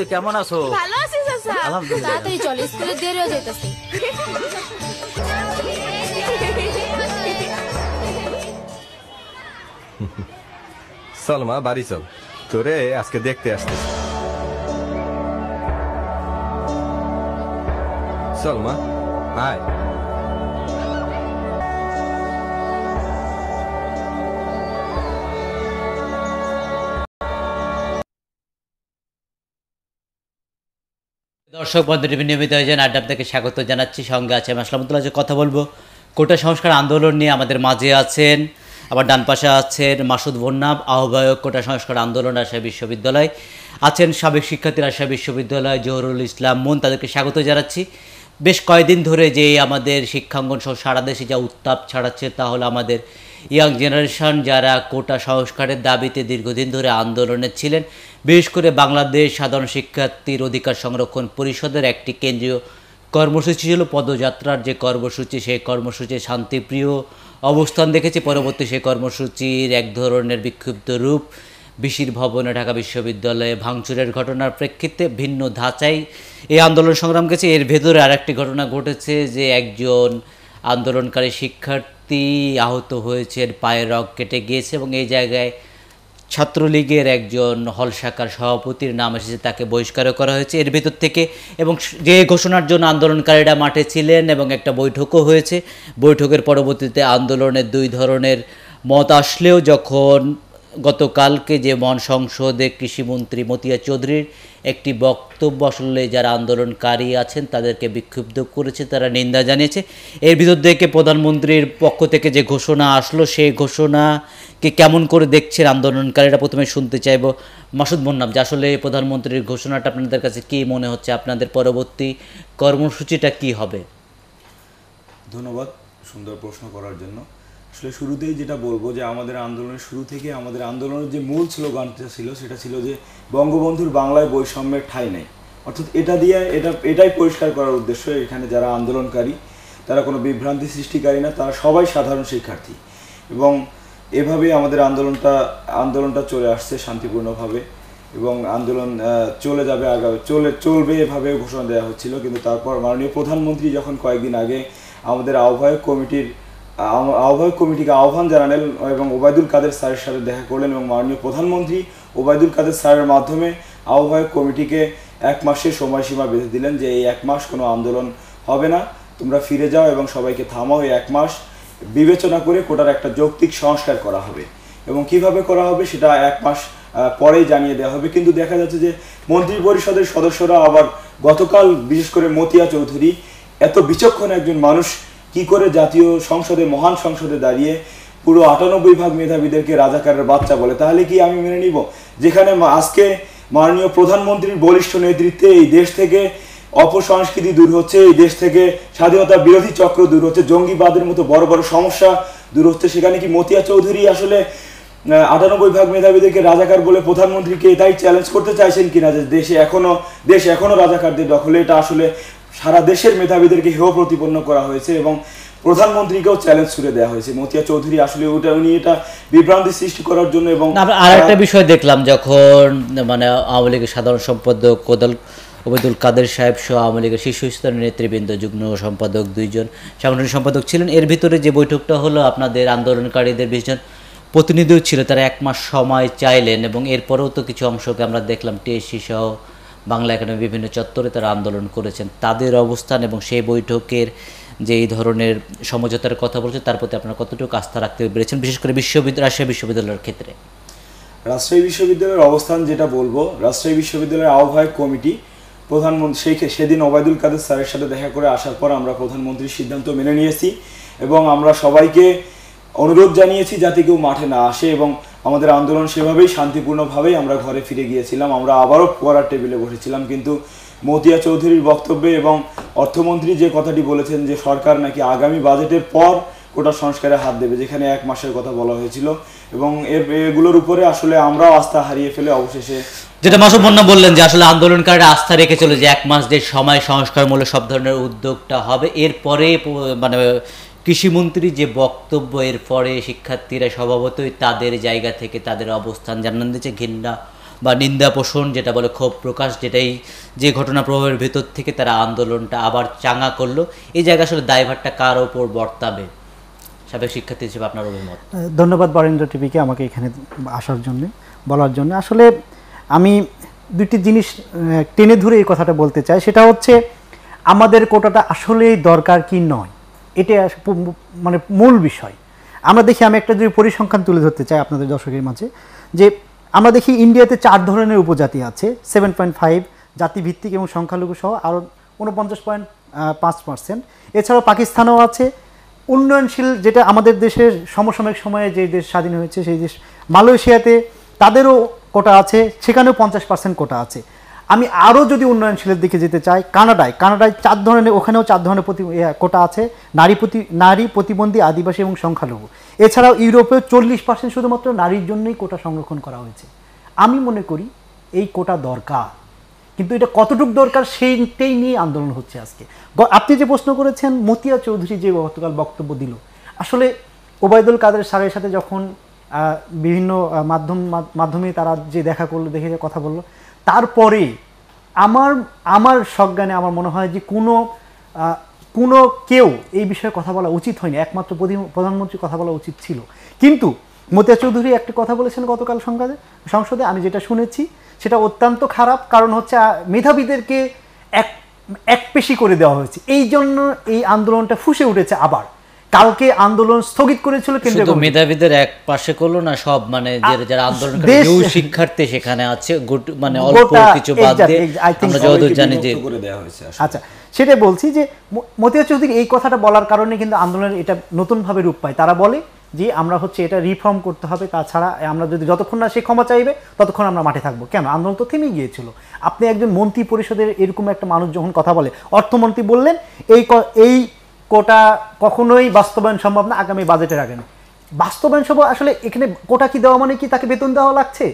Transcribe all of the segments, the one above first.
বলি কেমন আছো ভালো আছি চাচা তাড়াতাড়ি বাড়ি চল তোরে আজকে দেখতে আসতে চল মা দর্শক বন্ধু নিয়মিত হয়েছেন আড্ডা আপনাকে স্বাগত জানাচ্ছি সঙ্গে আছে আমি মাসলামুদ্দুল্লাহ যে কথা বলবো কোটা সংস্কার আন্দোলন নিয়ে আমাদের মাঝে আছেন আবার ডান পাশে আছেন মাসুদ বন্যাব আহ্বায়ক কোটা সংস্কার আন্দোলন রাজশাহী বিশ্ববিদ্যালয় আছেন সাবেক শিক্ষার্থী রাজশাহী বিশ্ববিদ্যালয় জহরুল ইসলাম মন তাদেরকে স্বাগত জানাচ্ছি বেশ কয়েকদিন ধরে যে আমাদের শিক্ষাঙ্গন সহ সারা দেশে যা উত্তাপ ছাড়াচ্ছে তা আমাদের ইয়াং জেনারেশন যারা কোটা সংস্কারের দাবিতে দীর্ঘদিন ধরে আন্দোলনে ছিলেন বিশেষ করে বাংলাদেশ সাধারণ শিক্ষার্থীর অধিকার সংরক্ষণ পরিষদের একটি কেন্দ্রীয় কর্মসূচি ছিল পদযাত্রার যে কর্মসূচি সেই কর্মসূচি শান্তিপ্রিয় অবস্থান দেখেছে পরবর্তী সেই কর্মসূচির এক ধরনের বিক্ষুব্ধ রূপ বিশির ভবনে ঢাকা বিশ্ববিদ্যালয়ে ভাঙচুরের ঘটনার প্রেক্ষিতে ভিন্ন ধাঁচাই এই আন্দোলন সংগ্রাম গেছে এর ভেতরে আরেকটি ঘটনা ঘটেছে যে একজন আন্দোলনকারী শিক্ষার্থী আহত হয়েছে পায়ের রক কেটে গিয়েছে এবং এই জায়গায় ছাত্রলীগের একজন হল শাখার সভাপতির নাম এসেছে তাকে বহিষ্কারও করা হয়েছে এর ভেতর থেকে এবং যে ঘোষণার জন্য আন্দোলনকারীরা মাঠে ছিলেন এবং একটা বৈঠকও হয়েছে বৈঠকের পরবর্তীতে আন্দোলনের দুই ধরনের মত আসলেও যখন গতকালকে যে মন সংসদে কৃষিমন্ত্রী মতিয়া চৌধুরীর একটি বক্তব্য আসলে যারা আন্দোলনকারী আছেন তাদেরকে বিক্ষুব্ধ করেছে তারা নিন্দা জানিয়েছে এর ভিতর থেকে প্রধানমন্ত্রীর পক্ষ থেকে যে ঘোষণা আসলো সেই ঘোষণা কে কেমন করে দেখছেন আন্দোলনকারীরা প্রথমে শুনতে চাইব মাসুদ মন্নাম যে আসলে প্রধানমন্ত্রীর ঘোষণাটা আপনাদের কাছে কি মনে হচ্ছে আপনাদের পরবর্তী কর্মসূচিটা কি হবে ধন্যবাদ সুন্দর প্রশ্ন করার জন্য আসলে শুরুতেই যেটা বলবো যে আমাদের আন্দোলনের শুরু থেকে আমাদের আন্দোলনের যে মূল স্লোগানটা ছিল সেটা ছিল যে বঙ্গবন্ধুর বাংলায় বৈষম্যের ঠাঁই নেই অর্থাৎ এটা দিয়ে এটা এটাই পরিষ্কার করার উদ্দেশ্য এখানে যারা আন্দোলনকারী তারা কোনো বিভ্রান্তি সৃষ্টিকারী না তারা সবাই সাধারণ শিক্ষার্থী এবং এভাবেই আমাদের আন্দোলনটা আন্দোলনটা চলে আসছে শান্তিপূর্ণভাবে এবং আন্দোলন চলে যাবে আগামী চলে চলবে এভাবে ঘোষণা দেওয়া হচ্ছিল কিন্তু তারপর মাননীয় প্রধানমন্ত্রী যখন কয়েকদিন আগে আমাদের আহ্বায়ক কমিটির আহ্বায়ক কমিটিকে আহ্বান জানালেন এবং ওবায়দুল কাদের স্যারের সাথে দেখা করলেন এবং মাননীয় প্রধানমন্ত্রী ওবায়দুল কাদের স্যারের মাধ্যমে আহ্বায়ক কমিটিকে এক মাসের সময়সীমা বেঁধে দিলেন যে এই এক মাস কোনো আন্দোলন হবে না তোমরা ফিরে যাও এবং সবাইকে থামাও এই এক মাস বিবেচনা করে কোটার একটা যৌক্তিক সংস্কার করা হবে এবং কিভাবে করা হবে সেটা এক মাস পরেই জানিয়ে দেওয়া হবে কিন্তু দেখা যাচ্ছে যে মন্ত্রী পরিষদের সদস্যরা আবার গতকাল বিশেষ করে মতিয়া চৌধুরী এত বিচক্ষণ একজন মানুষ কি করে জাতীয় সংসদে মহান সংসদে দাঁড়িয়ে পুরো আটানব্বই ভাগ মেধাবীদেরকে রাজাকারের বাচ্চা বলে তাহলে কি আমি মেনে নিব যেখানে আজকে মাননীয় প্রধানমন্ত্রীর বলিষ্ঠ নেতৃত্বে এই দেশ থেকে অপসংস্কৃতি দূর হচ্ছে এই দেশ থেকে স্বাধীনতা বিরোধী চক্র দূর হচ্ছে জঙ্গিবাদের মতো বড় বড় সমস্যা দূর হচ্ছে সেখানে কি মতিয়া চৌধুরী আসলে আটানব্বই ভাগ মেধাবীদেরকে রাজাকার বলে প্রধানমন্ত্রীকে তাই চ্যালেঞ্জ করতে চাইছেন কিনা যে দেশে এখনো দেশ এখনো রাজাকারদের দখলে এটা আসলে সারা দেশের মেধাবীদেরকে হেয় প্রতিপন্ন করা হয়েছে এবং প্রধানমন্ত্রীকেও চ্যালেঞ্জ করে দেওয়া হয়েছে মতিয়া চৌধুরী আসলে ওটা উনি এটা বিভ্রান্তি সৃষ্টি করার জন্য এবং আর একটা বিষয় দেখলাম যখন মানে আওয়ামী লীগের সাধারণ সম্পাদক কোদল ওবেদুল কাদের সাহেব সহ আওয়ামী লীগের শীর্ষস্তরের নেতৃবৃন্দ যুগ্ম সম্পাদক দুইজন সাংগঠনিক সম্পাদক ছিলেন এর ভিতরে যে বৈঠকটা হলো আপনাদের আন্দোলনকারীদের বিশজন প্রতিনিধিও ছিল তারা এক মাস সময় চাইলেন এবং এরপরেও তো কিছু অংশকে আমরা দেখলাম টিএসসি সহ বাংলা একাডেমি বিভিন্ন চত্বরে তারা আন্দোলন করেছেন তাদের অবস্থান এবং সেই বৈঠকের যে এই ধরনের সমঝোতার কথা বলছে তার প্রতি আপনারা কতটুকু আস্থা রাখতে পেরেছেন বিশেষ করে বিশ্ববিদ্যালয় রাজশাহী বিশ্ববিদ্যালয়ের ক্ষেত্রে রাজশাহী বিশ্ববিদ্যালয়ের অবস্থান যেটা বলবো রাজশাহী বিশ্ববিদ্যালয়ের আহ্বায়ক কমিটি প্রধানমন্ত্রী সেই সেদিন ওবায়দুল কাদের স্যারের সাথে দেখা করে আসার পর আমরা প্রধানমন্ত্রীর সিদ্ধান্ত মেনে নিয়েছি এবং আমরা সবাইকে অনুরোধ জানিয়েছি যাতে কেউ মাঠে না আসে এবং আমাদের আন্দোলন সেভাবেই শান্তিপূর্ণভাবেই আমরা ঘরে ফিরে গিয়েছিলাম আমরা আবারও পড়ার টেবিলে বসেছিলাম কিন্তু মতিয়া চৌধুরীর বক্তব্যে এবং অর্থমন্ত্রী যে কথাটি বলেছেন যে সরকার নাকি আগামী বাজেটের পর কোটা সংস্কারে হাত দেবে যেখানে এক মাসের কথা বলা হয়েছিল এবং এগুলোর উপরে আসলে আমরাও আস্থা হারিয়ে ফেলে অবশেষে যেটা মাসুম মন্না বললেন যে আসলে আন্দোলনকারীরা আস্থা রেখে চলে যে এক মাস যে সময় সংস্কারমূলক সব ধরনের উদ্যোগটা হবে এরপরে মানে কৃষিমন্ত্রী যে বক্তব্য এর পরে শিক্ষার্থীরা স্বভাবতই তাদের জায়গা থেকে তাদের অবস্থান জানান দিয়েছে ঘৃণা বা নিন্দা পোষণ যেটা বলে ক্ষোভ প্রকাশ যেটাই যে ঘটনা প্রভাবের ভেতর থেকে তারা আন্দোলনটা আবার চাঙা করলো এই জায়গা আসলে দায়ভারটা কার ওপর বর্তাবে সাবেক শিক্ষার্থী হিসেবে আপনার অভিমত ধন্যবাদ বরেন্দ্র টিভিকে আমাকে এখানে আসার জন্য বলার জন্য আসলে আমি দুটি জিনিস টেনে ধরে এই কথাটা বলতে চাই সেটা হচ্ছে আমাদের কোটাটা আসলেই দরকার কি নয় এটা মানে মূল বিষয় আমরা দেখি আমি একটা যদি পরিসংখ্যান তুলে ধরতে চাই আপনাদের দর্শকের মাঝে যে আমরা দেখি ইন্ডিয়াতে চার ধরনের উপজাতি আছে সেভেন পয়েন্ট ফাইভ জাতিভিত্তিক এবং সংখ্যালঘু সহ আরও ঊনপঞ্চাশ পয়েন্ট পাঁচ পার্সেন্ট এছাড়াও পাকিস্তানও আছে উন্নয়নশীল যেটা আমাদের দেশের সমসাময়িক সময়ে যে দেশ স্বাধীন হয়েছে সেই দেশ মালয়েশিয়াতে তাদেরও কোটা আছে সেখানেও পঞ্চাশ পার্সেন্ট কোটা আছে আমি আরও যদি উন্নয়নশীলের দিকে যেতে চাই কানাডায় কানাডায় চার ধরনের ওখানেও চার ধরনের প্রতি কোটা আছে নারী প্রতি নারী প্রতিবন্ধী আদিবাসী এবং সংখ্যালঘু এছাড়াও ইউরোপেও চল্লিশ পার্সেন্ট শুধুমাত্র নারীর জন্যই কোটা সংরক্ষণ করা হয়েছে আমি মনে করি এই কোটা দরকার কিন্তু এটা কতটুকু দরকার সেইটাই নিয়ে আন্দোলন হচ্ছে আজকে আপনি যে প্রশ্ন করেছেন মতিয়া চৌধুরী যে গতকাল বক্তব্য দিল আসলে ওবায়দুল কাদের সারের সাথে যখন বিভিন্ন মাধ্যম মাধ্যমে তারা যে দেখা করলো দেখে কথা বললো তারপরে আমার আমার সজ্ঞানে আমার মনে হয় যে কোনো কোনো কেউ এই বিষয়ে কথা বলা উচিত হয়নি একমাত্র প্রধানমন্ত্রী কথা বলা উচিত ছিল কিন্তু মতিয়া চৌধুরী একটি কথা বলেছেন গতকাল সংসদে সংসদে আমি যেটা শুনেছি সেটা অত্যন্ত খারাপ কারণ হচ্ছে মেধাবীদেরকে এক একপেশি করে দেওয়া হয়েছে এই জন্য এই আন্দোলনটা ফুসে উঠেছে আবার কালকে আন্দোলন স্থগিত করেছিল মেধাবীদের এক পাশে করলো না সব মানে যারা আন্দোলন শিক্ষার্থী সেখানে আছে মানে অল্প কিছু বাদ দিয়ে আমরা যতদূর জানি যে আচ্ছা সেটা বলছি যে মতিয়া চৌধুরী এই কথাটা বলার কারণে কিন্তু আন্দোলনের এটা নতুনভাবে রূপ পায় তারা বলে যে আমরা হচ্ছে এটা রিফর্ম করতে হবে তাছাড়া আমরা যদি যতক্ষণ না সে ক্ষমা চাইবে ততক্ষণ আমরা মাঠে থাকবো কেন আন্দোলন তো থেমে গিয়েছিল আপনি একজন মন্ত্রী পরিষদের এরকম একটা মানুষ যখন কথা বলে অর্থমন্ত্রী বললেন এই এই কোটা কখনোই বাস্তবায়ন সম্ভব না আগামী বাজেটে আগে না বাস্তবায়ন সম্ভব আসলে এখানে কোটা কি দেওয়া মানে কি তাকে বেতন দেওয়া লাগছে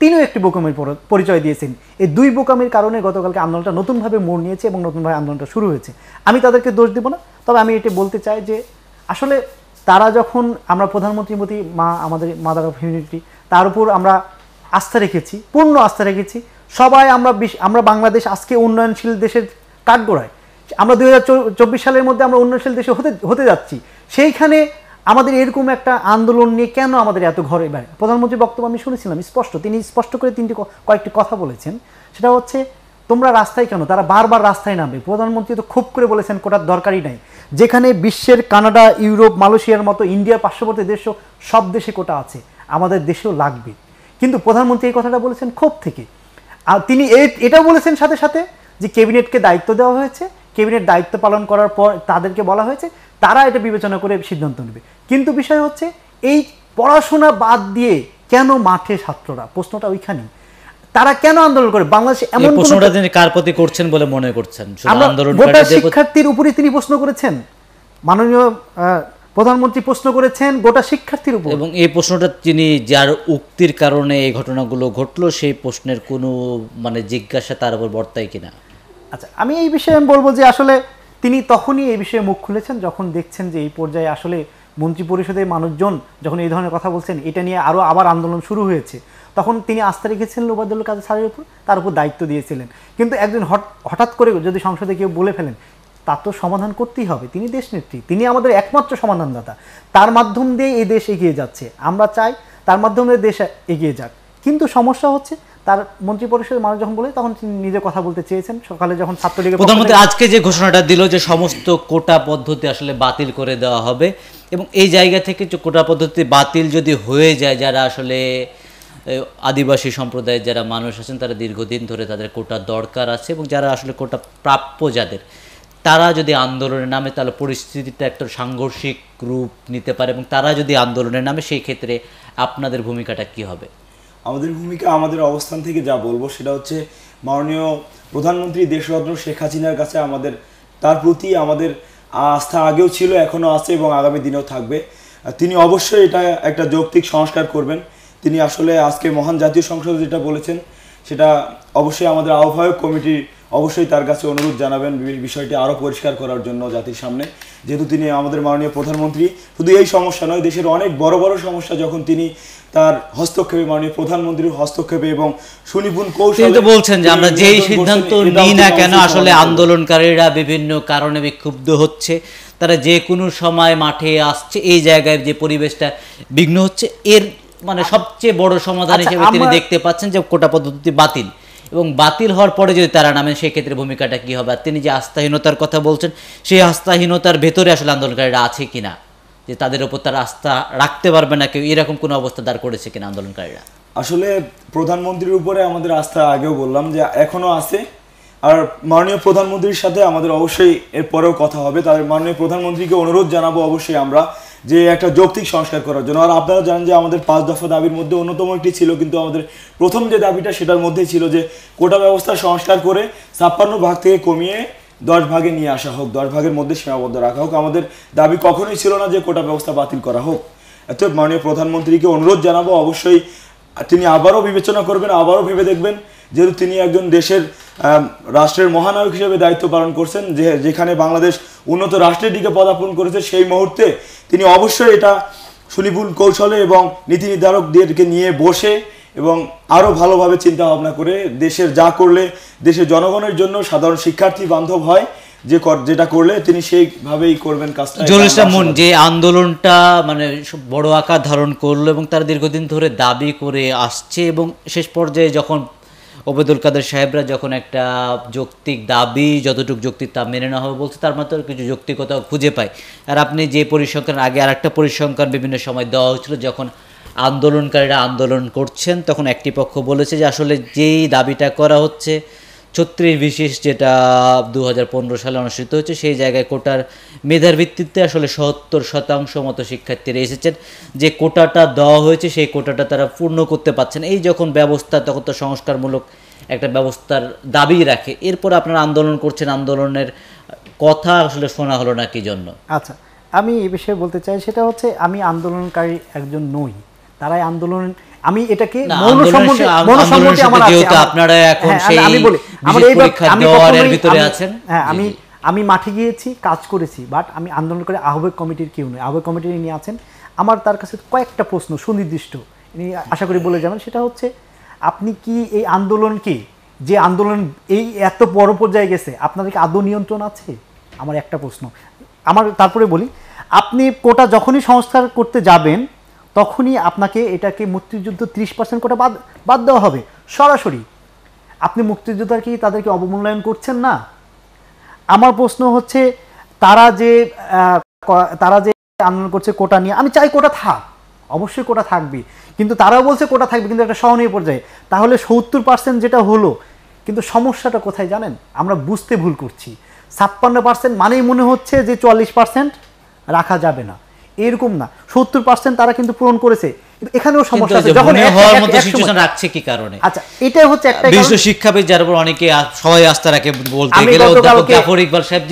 তিনিও একটি বোকামের পরিচয় দিয়েছেন এই দুই বোকামের কারণে গতকালকে আন্দোলনটা নতুনভাবে মোড় নিয়েছে এবং নতুনভাবে আন্দোলনটা শুরু হয়েছে আমি তাদেরকে দোষ দেবো না তবে আমি এটি বলতে চাই যে আসলে তারা যখন আমরা প্রধানমন্ত্রী মোদী মা আমাদের মাদার অফ হিউনিটি তার উপর আমরা আস্থা রেখেছি পূর্ণ আস্থা রেখেছি সবাই আমরা আমরা বাংলাদেশ আজকে উন্নয়নশীল দেশের কাঠগোড়ায় আমরা দু সালের মধ্যে আমরা উন্নয়নশীল দেশে হতে হতে যাচ্ছি সেইখানে আমাদের এরকম একটা আন্দোলন নিয়ে কেন আমাদের এত ঘরে বেড়ে প্রধানমন্ত্রীর বক্তব্য আমি শুনেছিলাম স্পষ্ট তিনি স্পষ্ট করে তিনটি কয়েকটি কথা বলেছেন সেটা হচ্ছে তোমরা রাস্তায় কেন তারা বারবার রাস্তায় নামবে প্রধানমন্ত্রী তো খুব করে বলেছেন কোটার দরকারই নাই যেখানে বিশ্বের কানাডা ইউরোপ মালয়েশিয়ার মতো ইন্ডিয়ার পার্শ্ববর্তী দেশও সব দেশে কোটা আছে আমাদের দেশেও লাগবে কিন্তু প্রধানমন্ত্রী এই কথাটা বলেছেন ক্ষোভ থেকে আর তিনি এটাও বলেছেন সাথে সাথে যে ক্যাবিনেটকে দায়িত্ব দেওয়া হয়েছে ক্যাবিনেট দায়িত্ব পালন করার পর তাদেরকে বলা হয়েছে তারা এটা বিবেচনা করে সিদ্ধান্ত নেবে কিন্তু বিষয় হচ্ছে এই পড়াশোনা বাদ দিয়ে কেন মাঠে ছাত্ররা প্রশ্নটা ওইখানেই তারা কেন আন্দোলন করে বাংলাদেশে এমন প্রশ্নটা তিনি কার প্রতি করছেন বলে মনে করছেন গোটা শিক্ষার্থীর উপরে তিনি প্রশ্ন করেছেন মাননীয় প্রধানমন্ত্রী প্রশ্ন করেছেন গোটা শিক্ষার্থীর উপর এবং এই প্রশ্নটা তিনি যার উক্তির কারণে এই ঘটনাগুলো ঘটলো সেই প্রশ্নের কোনো মানে জিজ্ঞাসা তার উপর বর্তায় কিনা আচ্ছা আমি এই বিষয়ে আমি বলবো যে আসলে তিনি তখনই এই বিষয়ে মুখ খুলেছেন যখন দেখছেন যে এই পর্যায়ে আসলে মন্ত্রী পরিষদের মানুষজন যখন এই ধরনের কথা বলছেন এটা নিয়ে আরও আবার আন্দোলন শুরু হয়েছে তখন তিনি আস্থা রেখেছিলেন ওবায়দুল কাদের স্যারের উপর তার উপর দায়িত্ব দিয়েছিলেন কিন্তু একজন হঠাৎ করে যদি সংসদে কেউ বলে ফেলেন তা তো সমাধান করতেই হবে তিনি দেশ নেত্রী তিনি আমাদের একমাত্র সমাধানদাতা তার মাধ্যম দিয়ে এই দেশ এগিয়ে যাচ্ছে আমরা চাই তার মাধ্যমে দেশ এগিয়ে যাক কিন্তু সমস্যা হচ্ছে তার মন্ত্রিপরিষদের মানুষ যখন বলে তখন তিনি নিজে কথা বলতে চেয়েছেন সকালে যখন ছাত্রলীগের প্রধানমন্ত্রী আজকে যে ঘোষণাটা দিল যে সমস্ত কোটা পদ্ধতি আসলে বাতিল করে দেওয়া হবে এবং এই জায়গা থেকে কোটা পদ্ধতি বাতিল যদি হয়ে যায় যারা আসলে আদিবাসী সম্প্রদায়ের যারা মানুষ আছেন তারা দীর্ঘদিন ধরে তাদের কোটা দরকার আছে এবং যারা আসলে কোটা প্রাপ্য যাদের তারা যদি আন্দোলনে নামে তাহলে পরিস্থিতিটা একটা সাংঘর্ষিক রূপ নিতে পারে এবং তারা যদি আন্দোলনে নামে সেই ক্ষেত্রে আপনাদের ভূমিকাটা কি হবে আমাদের ভূমিকা আমাদের অবস্থান থেকে যা বলবো সেটা হচ্ছে মাননীয় প্রধানমন্ত্রী দেশরত্ন শেখ হাসিনার কাছে আমাদের তার প্রতি আমাদের আস্থা আগেও ছিল এখনও আছে এবং আগামী দিনেও থাকবে তিনি অবশ্যই এটা একটা যৌক্তিক সংস্কার করবেন তিনি আসলে আজকে মহান জাতীয় সংসদ যেটা বলেছেন সেটা অবশ্যই আমাদের আহ্বায়ক কমিটি অবশ্যই তার কাছে অনুরোধ জানাবেন বিষয়টি আরও পরিষ্কার করার জন্য জাতির সামনে যেহেতু তিনি আমাদের মাননীয় প্রধানমন্ত্রী শুধু এই সমস্যা নয় দেশের অনেক বড় বড় সমস্যা যখন তিনি তার হস্তক্ষেপে মাননীয় প্রধানমন্ত্রীর হস্তক্ষেপে এবং সুনিপুণ কৌশল তো বলছেন যে আমরা যেই সিদ্ধান্ত নিই না কেন আসলে আন্দোলনকারীরা বিভিন্ন কারণে বিক্ষুব্ধ হচ্ছে তারা যে কোনো সময় মাঠে আসছে এই জায়গায় যে পরিবেশটা বিঘ্ন হচ্ছে এর মানে সবচেয়ে বড় সমাধান আচ্ছা, হিসেবে তিনি দেখতে পাচ্ছেন যে কোটা পদ্ধতি বাতিল এবং বাতিল হওয়ার পরে যদি তারা নামেন সেক্ষেত্রে ভূমিকাটা কি হবে আর তিনি যে আস্থাহীনতার কথা বলছেন সেই আস্থাহীনতার ভেতরে আসলে আন্দোলনকারীরা আছে কিনা যে তাদের উপর তারা আস্থা রাখতে পারবে না কেউ এরকম কোনো অবস্থা দাঁড় করেছে কিনা আন্দোলনকারীরা আসলে প্রধানমন্ত্রীর উপরে আমাদের আস্থা আগেও বললাম যে এখনো আছে আর মাননীয় প্রধানমন্ত্রীর সাথে আমাদের অবশ্যই এরপরেও কথা হবে তাদের মাননীয় প্রধানমন্ত্রীকে অনুরোধ জানাবো অবশ্যই আমরা যে একটা যৌক্তিক সংস্কার করার জন্য আর আপনারা জানেন যে আমাদের পাঁচ দফা দাবির মধ্যে অন্যতম একটি ছিল কিন্তু আমাদের প্রথম যে দাবিটা সেটার মধ্যে ছিল যে কোটা ব্যবস্থা সংস্কার করে ছাপ্পান্ন ভাগ থেকে কমিয়ে দশ ভাগে নিয়ে আসা হোক দশ ভাগের মধ্যে সীমাবদ্ধ রাখা হোক আমাদের দাবি কখনোই ছিল না যে কোটা ব্যবস্থা বাতিল করা হোক এত মাননীয় প্রধানমন্ত্রীকে অনুরোধ জানাবো অবশ্যই তিনি আবারও বিবেচনা করবেন আবারও ভেবে দেখবেন যেহেতু তিনি একজন দেশের রাষ্ট্রের মহানায়ক হিসেবে দায়িত্ব পালন করছেন যে যেখানে বাংলাদেশ উন্নত রাষ্ট্রের দিকে পদার্পণ করেছে সেই মুহূর্তে তিনি অবশ্যই এটা সুনিপুণ কৌশলে এবং নীতি নির্ধারকদেরকে নিয়ে বসে এবং আরও ভালোভাবে চিন্তা ভাবনা করে দেশের যা করলে দেশের জনগণের জন্য সাধারণ শিক্ষার্থী বান্ধব হয় যে যেটা করলে তিনি সেইভাবেই করবেন কাজটা জলিসা মন যে আন্দোলনটা মানে বড় আকার ধারণ করলো এবং তারা দীর্ঘদিন ধরে দাবি করে আসছে এবং শেষ পর্যায়ে যখন ওবেদুল কাদের সাহেবরা যখন একটা যৌক্তিক দাবি যতটুকু যৌক্তিক তা মেনে নেওয়া হবে বলছে তার মাত্র কিছু যৌক্তিকতা খুঁজে পায় আর আপনি যে পরিসংখ্যান আগে আর একটা পরিসংখ্যান বিভিন্ন সময় দেওয়া হয়েছিল যখন আন্দোলনকারীরা আন্দোলন করছেন তখন একটি পক্ষ বলেছে যে আসলে যেই দাবিটা করা হচ্ছে ছত্রিশ বিশেষ যেটা দু সালে অনুষ্ঠিত হয়েছে সেই জায়গায় কোটার মেধার ভিত্তিতে আসলে সত্তর শতাংশ মতো শিক্ষার্থীরা এসেছেন যে কোটাটা দেওয়া হয়েছে সেই কোটাটা তারা পূর্ণ করতে পারছেন এই যখন ব্যবস্থা তখন তো সংস্কারমূলক একটা ব্যবস্থার দাবি রাখে এরপর আপনারা আন্দোলন করছেন আন্দোলনের কথা আসলে শোনা হলো না কি জন্য আচ্ছা আমি এই বিষয়ে বলতে চাই সেটা হচ্ছে আমি আন্দোলনকারী একজন নই তারাই আন্দোলন আমি এটাকে আমার আছে হ্যাঁ, আমি বলি আমার এই ভিতরে আছেন হ্যাঁ আমি আমি মাঠে গিয়েছি কাজ করেছি বাট আমি আন্দোলন করে আহ্বায়ক কমিটির কেউ নয় আহ্বায়ক কমিটির নিয়ে আছেন আমার তার কাছে কয়েকটা প্রশ্ন সুনির্দিষ্ট ইনি আশা করি বলে যাবেন সেটা হচ্ছে আপনি কি এই আন্দোলনকে যে আন্দোলন এই এত বড় পর্যায়ে গেছে আপনাদের কি আদৌ নিয়ন্ত্রণ আছে আমার একটা প্রশ্ন আমার তারপরে বলি আপনি কোটা যখনই সংস্কার করতে যাবেন তখনই আপনাকে এটাকে মুক্তিযুদ্ধ ত্রিশ পার্সেন্ট কোটা বাদ বাদ দেওয়া হবে সরাসরি আপনি কি তাদেরকে অবমূল্যায়ন করছেন না আমার প্রশ্ন হচ্ছে তারা যে তারা যে আন্দোলন করছে কোটা নিয়ে আমি চাই কোটা থাক অবশ্যই কোটা থাকবে কিন্তু তারাও বলছে কোটা থাকবে কিন্তু একটা সহনীয় পর্যায়ে তাহলে সত্তর পার্সেন্ট যেটা হলো কিন্তু সমস্যাটা কোথায় জানেন আমরা বুঝতে ভুল করছি ছাপ্পান্ন পার্সেন্ট মানেই মনে হচ্ছে যে চুয়াল্লিশ পার্সেন্ট রাখা যাবে না এরকম না সত্তর পার্সেন্ট তারা কিন্তু পূরণ করেছে এখানেও সমস্যা আছে যখন হওয়ার মতো সিচুয়েশন রাখছে কি কারণে আচ্ছা এটাই হচ্ছে একটা বিশ্ব শিক্ষাবিদ যার উপর অনেকে সবাই আস্থা রাখে বলতে গেলে অধ্যাপক জাফর ইকবাল সাহেব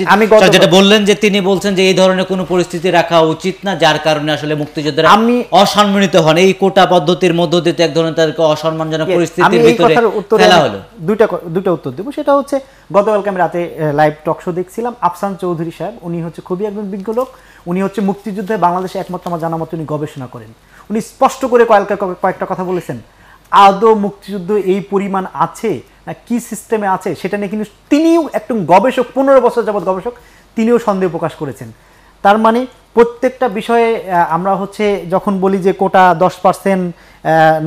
যেটা বললেন যে তিনি বলছেন যে এই ধরনের কোনো পরিস্থিতি রাখা উচিত না যার কারণে আসলে মুক্তিযোদ্ধারা আমি অসম্মানিত হন এই কোটা পদ্ধতির মধ্য দিয়ে এক ধরনের তাদেরকে অসম্মানজনক পরিস্থিতির ভিতরে ফেলা হলো দুইটা দুইটা উত্তর দেব সেটা হচ্ছে গতকালকে আমি রাতে লাইভ টক শো দেখছিলাম আফসান চৌধুরী সাহেব উনি হচ্ছে খুবই একজন বিজ্ঞ লোক উনি হচ্ছে মুক্তিযুদ্ধে বাংলাদেশে একমাত্র আমার জানা মতো উনি গবেষণা করেন উনি স্পষ্ট করে কয়েকটা কয়েকটা কথা বলেছেন আদৌ মুক্তিযুদ্ধ এই পরিমাণ আছে না কি সিস্টেমে আছে সেটা নিয়ে কিন্তু তিনিও একটু গবেষক পনেরো বছর যাবৎ গবেষক তিনিও সন্দেহ প্রকাশ করেছেন তার মানে প্রত্যেকটা বিষয়ে আমরা হচ্ছে যখন বলি যে কোটা দশ পার্সেন্ট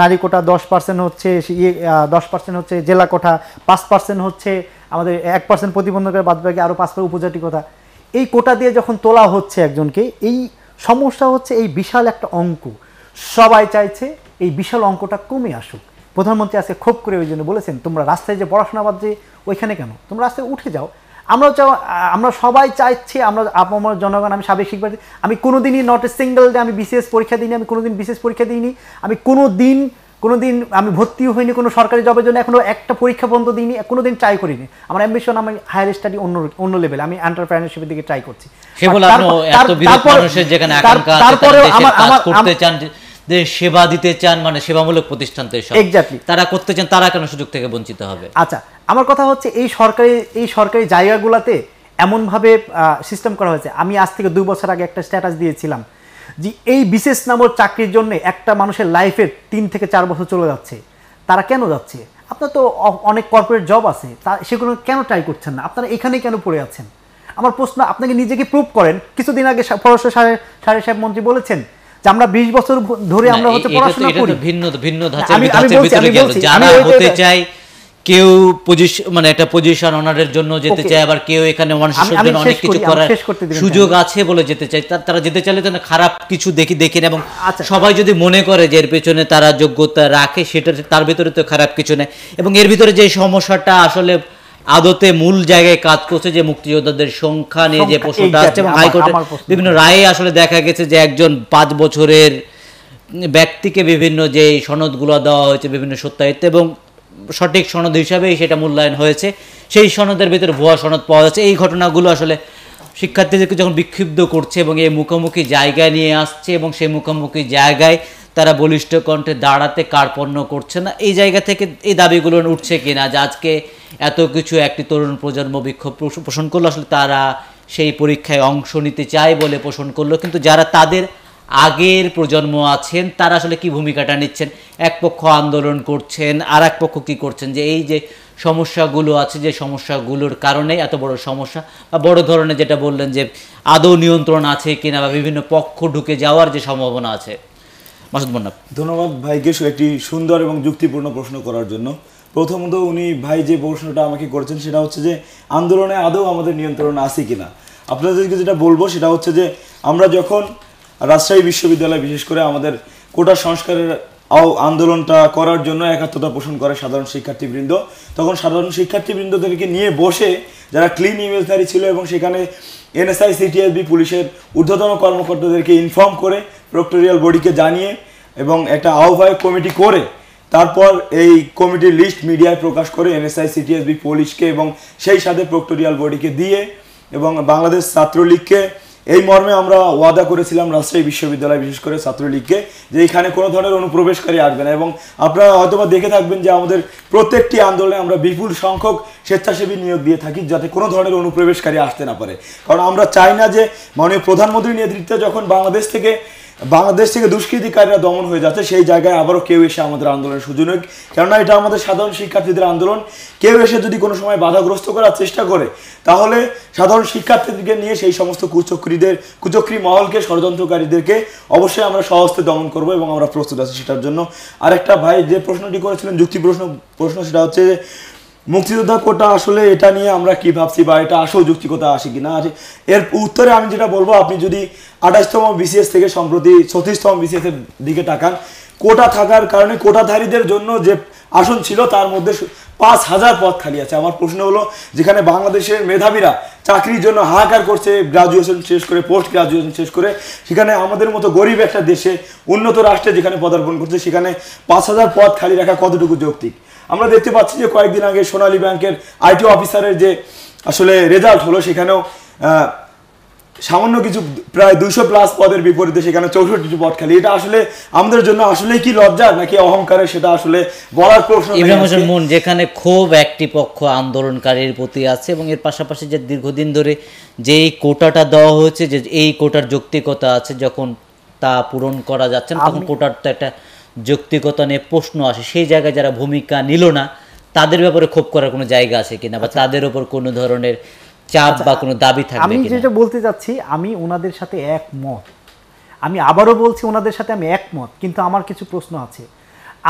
নারী কোটা দশ পার্সেন্ট হচ্ছে ইয়ে দশ পার্সেন্ট হচ্ছে জেলা কোটা পাঁচ পার্সেন্ট হচ্ছে আমাদের এক পার্সেন্ট প্রতিবন্ধকের বাদ বাকি আরও পাঁচ উপজাতি কথা এই কোটা দিয়ে যখন তোলা হচ্ছে একজনকে এই সমস্যা হচ্ছে এই বিশাল একটা অঙ্ক সবাই চাইছে এই বিশাল অঙ্কটা কমে আসুক প্রধানমন্ত্রী আজকে ক্ষোভ করে ওই জন্য বলেছেন তোমরা রাস্তায় যে পড়াশোনা বাদ যে ওইখানে কেন তোমরা রাস্তায় উঠে যাও আমরা চাও আমরা সবাই চাইছি আমরা আমার জনগণ আমি সাবেক শিক্ষার্থী আমি কোনো দিনই নট এ সিঙ্গল ডে আমি বিশেষ পরীক্ষা দিইনি আমি কোনো দিন বিশেষ পরীক্ষা দিইনি আমি কোনো দিন কোনো দিন আমি ভর্তিও হইনি কোনো সরকারি জবের জন্য এখনও একটা পরীক্ষা বন্ধ দিইনি কোনো দিন ট্রাই করিনি আমার অ্যাম্বিশন আমি হায়ার স্টাডি অন্য অন্য লেভেল আমি এন্টারপ্রেনারশিপের দিকে ট্রাই করছি সেবা দিতে চান মানে সেবামূলক প্রতিষ্ঠান তারা করতে চান তারা কেন সুযোগ থেকে বঞ্চিত হবে আচ্ছা আমার কথা হচ্ছে এই সরকারি এই সরকারি জায়গাগুলোতে এমনভাবে সিস্টেম করা হয়েছে আমি আজ থেকে দুই বছর আগে একটা স্ট্যাটাস দিয়েছিলাম যে এই বিশেষ নামক চাকরির জন্য একটা মানুষের লাইফের তিন থেকে চার বছর চলে যাচ্ছে তারা কেন যাচ্ছে আপনার তো অনেক কর্পোরেট জব আছে তা সেগুলো কেন ট্রাই করছেন না আপনারা এখানেই কেন পড়ে আছেন আমার প্রশ্ন আপনাকে নিজেকে প্রুভ করেন কিছুদিন আগে ফরাসি সাহেব সাহেব সাহেব মন্ত্রী বলেছেন যে আমরা 20 বছর ধরে আমরা হচ্ছে পড়াশোনা করি ভিন্ন ভিন্ন ধাঁচের ভিতরে গেল যারা হতে চাই কেউ পজিশন মানে একটা পজিশন অনারের জন্য যেতে চায় আবার কেউ এখানে মানুষের জন্য অনেক কিছু করার সুযোগ আছে বলে যেতে চায় তারা যেতে চাইলে যেন খারাপ কিছু দেখি দেখেন এবং আচ্ছা। সবাই যদি মনে করে যে এর পেছনে তারা যোগ্যতা রাখে সেটা তার ভিতরে তো খারাপ কিছু নেই এবং এর ভিতরে যে সমস্যাটা আসলে আদতে মূল জায়গায় কাজ করছে যে মুক্তিযোদ্ধাদের সংখ্যা নিয়ে যে প্রশ্নটা আসছে এবং হাইকোর্টের বিভিন্ন রায়ে আসলে দেখা গেছে যে একজন পাঁচ বছরের ব্যক্তিকে বিভিন্ন যে সনদগুলো দেওয়া হয়েছে বিভিন্ন সত্যায়িত্ব এবং সঠিক সনদ হিসাবেই সেটা মূল্যায়ন হয়েছে সেই সনদের ভিতরে ভুয়া সনদ পাওয়া যাচ্ছে এই ঘটনাগুলো আসলে শিক্ষার্থীদেরকে যখন বিক্ষুব্ধ করছে এবং এই মুখোমুখি জায়গায় নিয়ে আসছে এবং সেই মুখোমুখি জায়গায় তারা বলিষ্ঠ কণ্ঠে দাঁড়াতে কার্পণ্য করছে না এই জায়গা থেকে এই দাবিগুলো উঠছে কিনা যে আজকে এত কিছু একটি তরুণ প্রজন্ম বিক্ষোভ পোষণ করলো আসলে তারা সেই পরীক্ষায় অংশ নিতে চায় বলে পোষণ করলো কিন্তু যারা তাদের আগের প্রজন্ম আছেন তারা আসলে কি ভূমিকাটা নিচ্ছেন এক পক্ষ আন্দোলন করছেন আর এক পক্ষ কী করছেন যে এই যে সমস্যাগুলো আছে যে সমস্যাগুলোর কারণে এত বড় সমস্যা বা বড় ধরনের যেটা বললেন যে আদৌ নিয়ন্ত্রণ আছে কিনা বা বিভিন্ন পক্ষ ঢুকে যাওয়ার যে সম্ভাবনা আছে মাসুদ মন্নাব ধন্যবাদ ভাইকে একটি সুন্দর এবং যুক্তিপূর্ণ প্রশ্ন করার জন্য প্রথমত উনি ভাই যে প্রশ্নটা আমাকে করেছেন সেটা হচ্ছে যে আন্দোলনে আদৌ আমাদের নিয়ন্ত্রণ আছে কিনা আপনাদেরকে যেটা বলবো সেটা হচ্ছে যে আমরা যখন রাজশাহী বিশ্ববিদ্যালয় বিশেষ করে আমাদের কোটা সংস্কারের আন্দোলনটা করার জন্য একাত্মতা পোষণ করে সাধারণ শিক্ষার্থীবৃন্দ তখন সাধারণ শিক্ষার্থীবৃন্দদেরকে নিয়ে বসে যারা ক্লিন ইমেজধারী ছিল এবং সেখানে এনএসআই সিটিএসবি পুলিশের ঊর্ধ্বতন কর্মকর্তাদেরকে ইনফর্ম করে প্রক্টোরিয়াল বডিকে জানিয়ে এবং একটা আহ্বায়ক কমিটি করে তারপর এই কমিটির লিস্ট মিডিয়ায় প্রকাশ করে এনএসআই সিটিএসবি পুলিশকে এবং সেই সাথে প্রক্টোরিয়াল বডিকে দিয়ে এবং বাংলাদেশ ছাত্রলীগকে এই মর্মে আমরা ওয়াদা করেছিলাম রাজশাহী বিশ্ববিদ্যালয় বিশেষ করে ছাত্রলীগকে যে এখানে কোনো ধরনের অনুপ্রবেশকারী আসবে না এবং আপনারা হয়তোবা দেখে থাকবেন যে আমাদের প্রত্যেকটি আন্দোলনে আমরা বিপুল সংখ্যক স্বেচ্ছাসেবী নিয়োগ দিয়ে থাকি যাতে কোনো ধরনের অনুপ্রবেশকারী আসতে না পারে কারণ আমরা চাই না যে মাননীয় প্রধানমন্ত্রীর নেতৃত্বে যখন বাংলাদেশ থেকে বাংলাদেশ থেকে দুষ্কৃতিকারীরা দমন হয়ে যাচ্ছে সেই জায়গায় আবারও কেউ এসে আমাদের আন্দোলনের সুযোগ নেই কেননা এটা আমাদের সাধারণ শিক্ষার্থীদের আন্দোলন কেউ এসে যদি কোনো সময় বাধাগ্রস্ত করার চেষ্টা করে তাহলে সাধারণ শিক্ষার্থীদেরকে নিয়ে সেই সমস্ত কুচক্রীদের কুচক্রী মহলকে ষড়যন্ত্রকারীদেরকে অবশ্যই আমরা সহস্তে দমন করব এবং আমরা প্রস্তুত আছি সেটার জন্য আরেকটা ভাই যে প্রশ্নটি করেছিলেন যুক্তি প্রশ্ন প্রশ্ন সেটা হচ্ছে যে মুক্তিযোদ্ধা কোটা আসলে এটা নিয়ে আমরা কি ভাবছি বা এটা আসল যুক্তিকতা আসে কি না আসে এর উত্তরে আমি যেটা বলবো আপনি যদি আঠাশতম বিসিএস থেকে সম্প্রতি ছত্রিশতম বিসিএস এর দিকে তাকান কোটা থাকার কারণে কোটাধারীদের জন্য যে আসন ছিল তার মধ্যে পাঁচ হাজার পদ খালি আছে আমার প্রশ্ন হলো যেখানে বাংলাদেশের মেধাবীরা চাকরির জন্য হাহাকার করছে গ্রাজুয়েশন শেষ করে পোস্ট গ্রাজুয়েশন শেষ করে সেখানে আমাদের মতো গরিব একটা দেশে উন্নত রাষ্ট্রে যেখানে পদার্পণ করছে সেখানে পাঁচ হাজার পদ খালি রাখা কতটুকু যৌক্তিক আমরা দেখতে পাচ্ছি যে কয়েকদিন আগে সোনালী ব্যাংকের আইটি অফিসারের যে আসলে রেজাল্ট হলো সেখানেও সামান্য কিছু প্রায় দুইশো প্লাস পদের বিপরীতে সেখানে চৌষট্টি পদ খালি এটা আসলে আমাদের জন্য আসলে কি লজ্জা নাকি অহংকারে সেটা আসলে বলার প্রশ্ন মন যেখানে খুব একটি পক্ষ আন্দোলনকারীর প্রতি আছে এবং এর পাশাপাশি যে দীর্ঘদিন ধরে যে এই কোটাটা দেওয়া হয়েছে যে এই কোটার যৌক্তিকতা আছে যখন তা পূরণ করা যাচ্ছে না তখন কোটার তো একটা যৌক্তিকতা নিয়ে প্রশ্ন আসে সেই জায়গায় যারা ভূমিকা নিল না তাদের ব্যাপারে ক্ষোভ করার কোনো জায়গা আছে কিনা বা আচ্ছা। তাদের ওপর কোনো ধরনের চাপ আচ্ছা, বা কোনো দাবি থাকে আমি যেটা বলতে যাচ্ছি আমি ওনাদের সাথে একমত আমি আবারও বলছি ওনাদের সাথে আমি একমত কিন্তু আমার কিছু প্রশ্ন আছে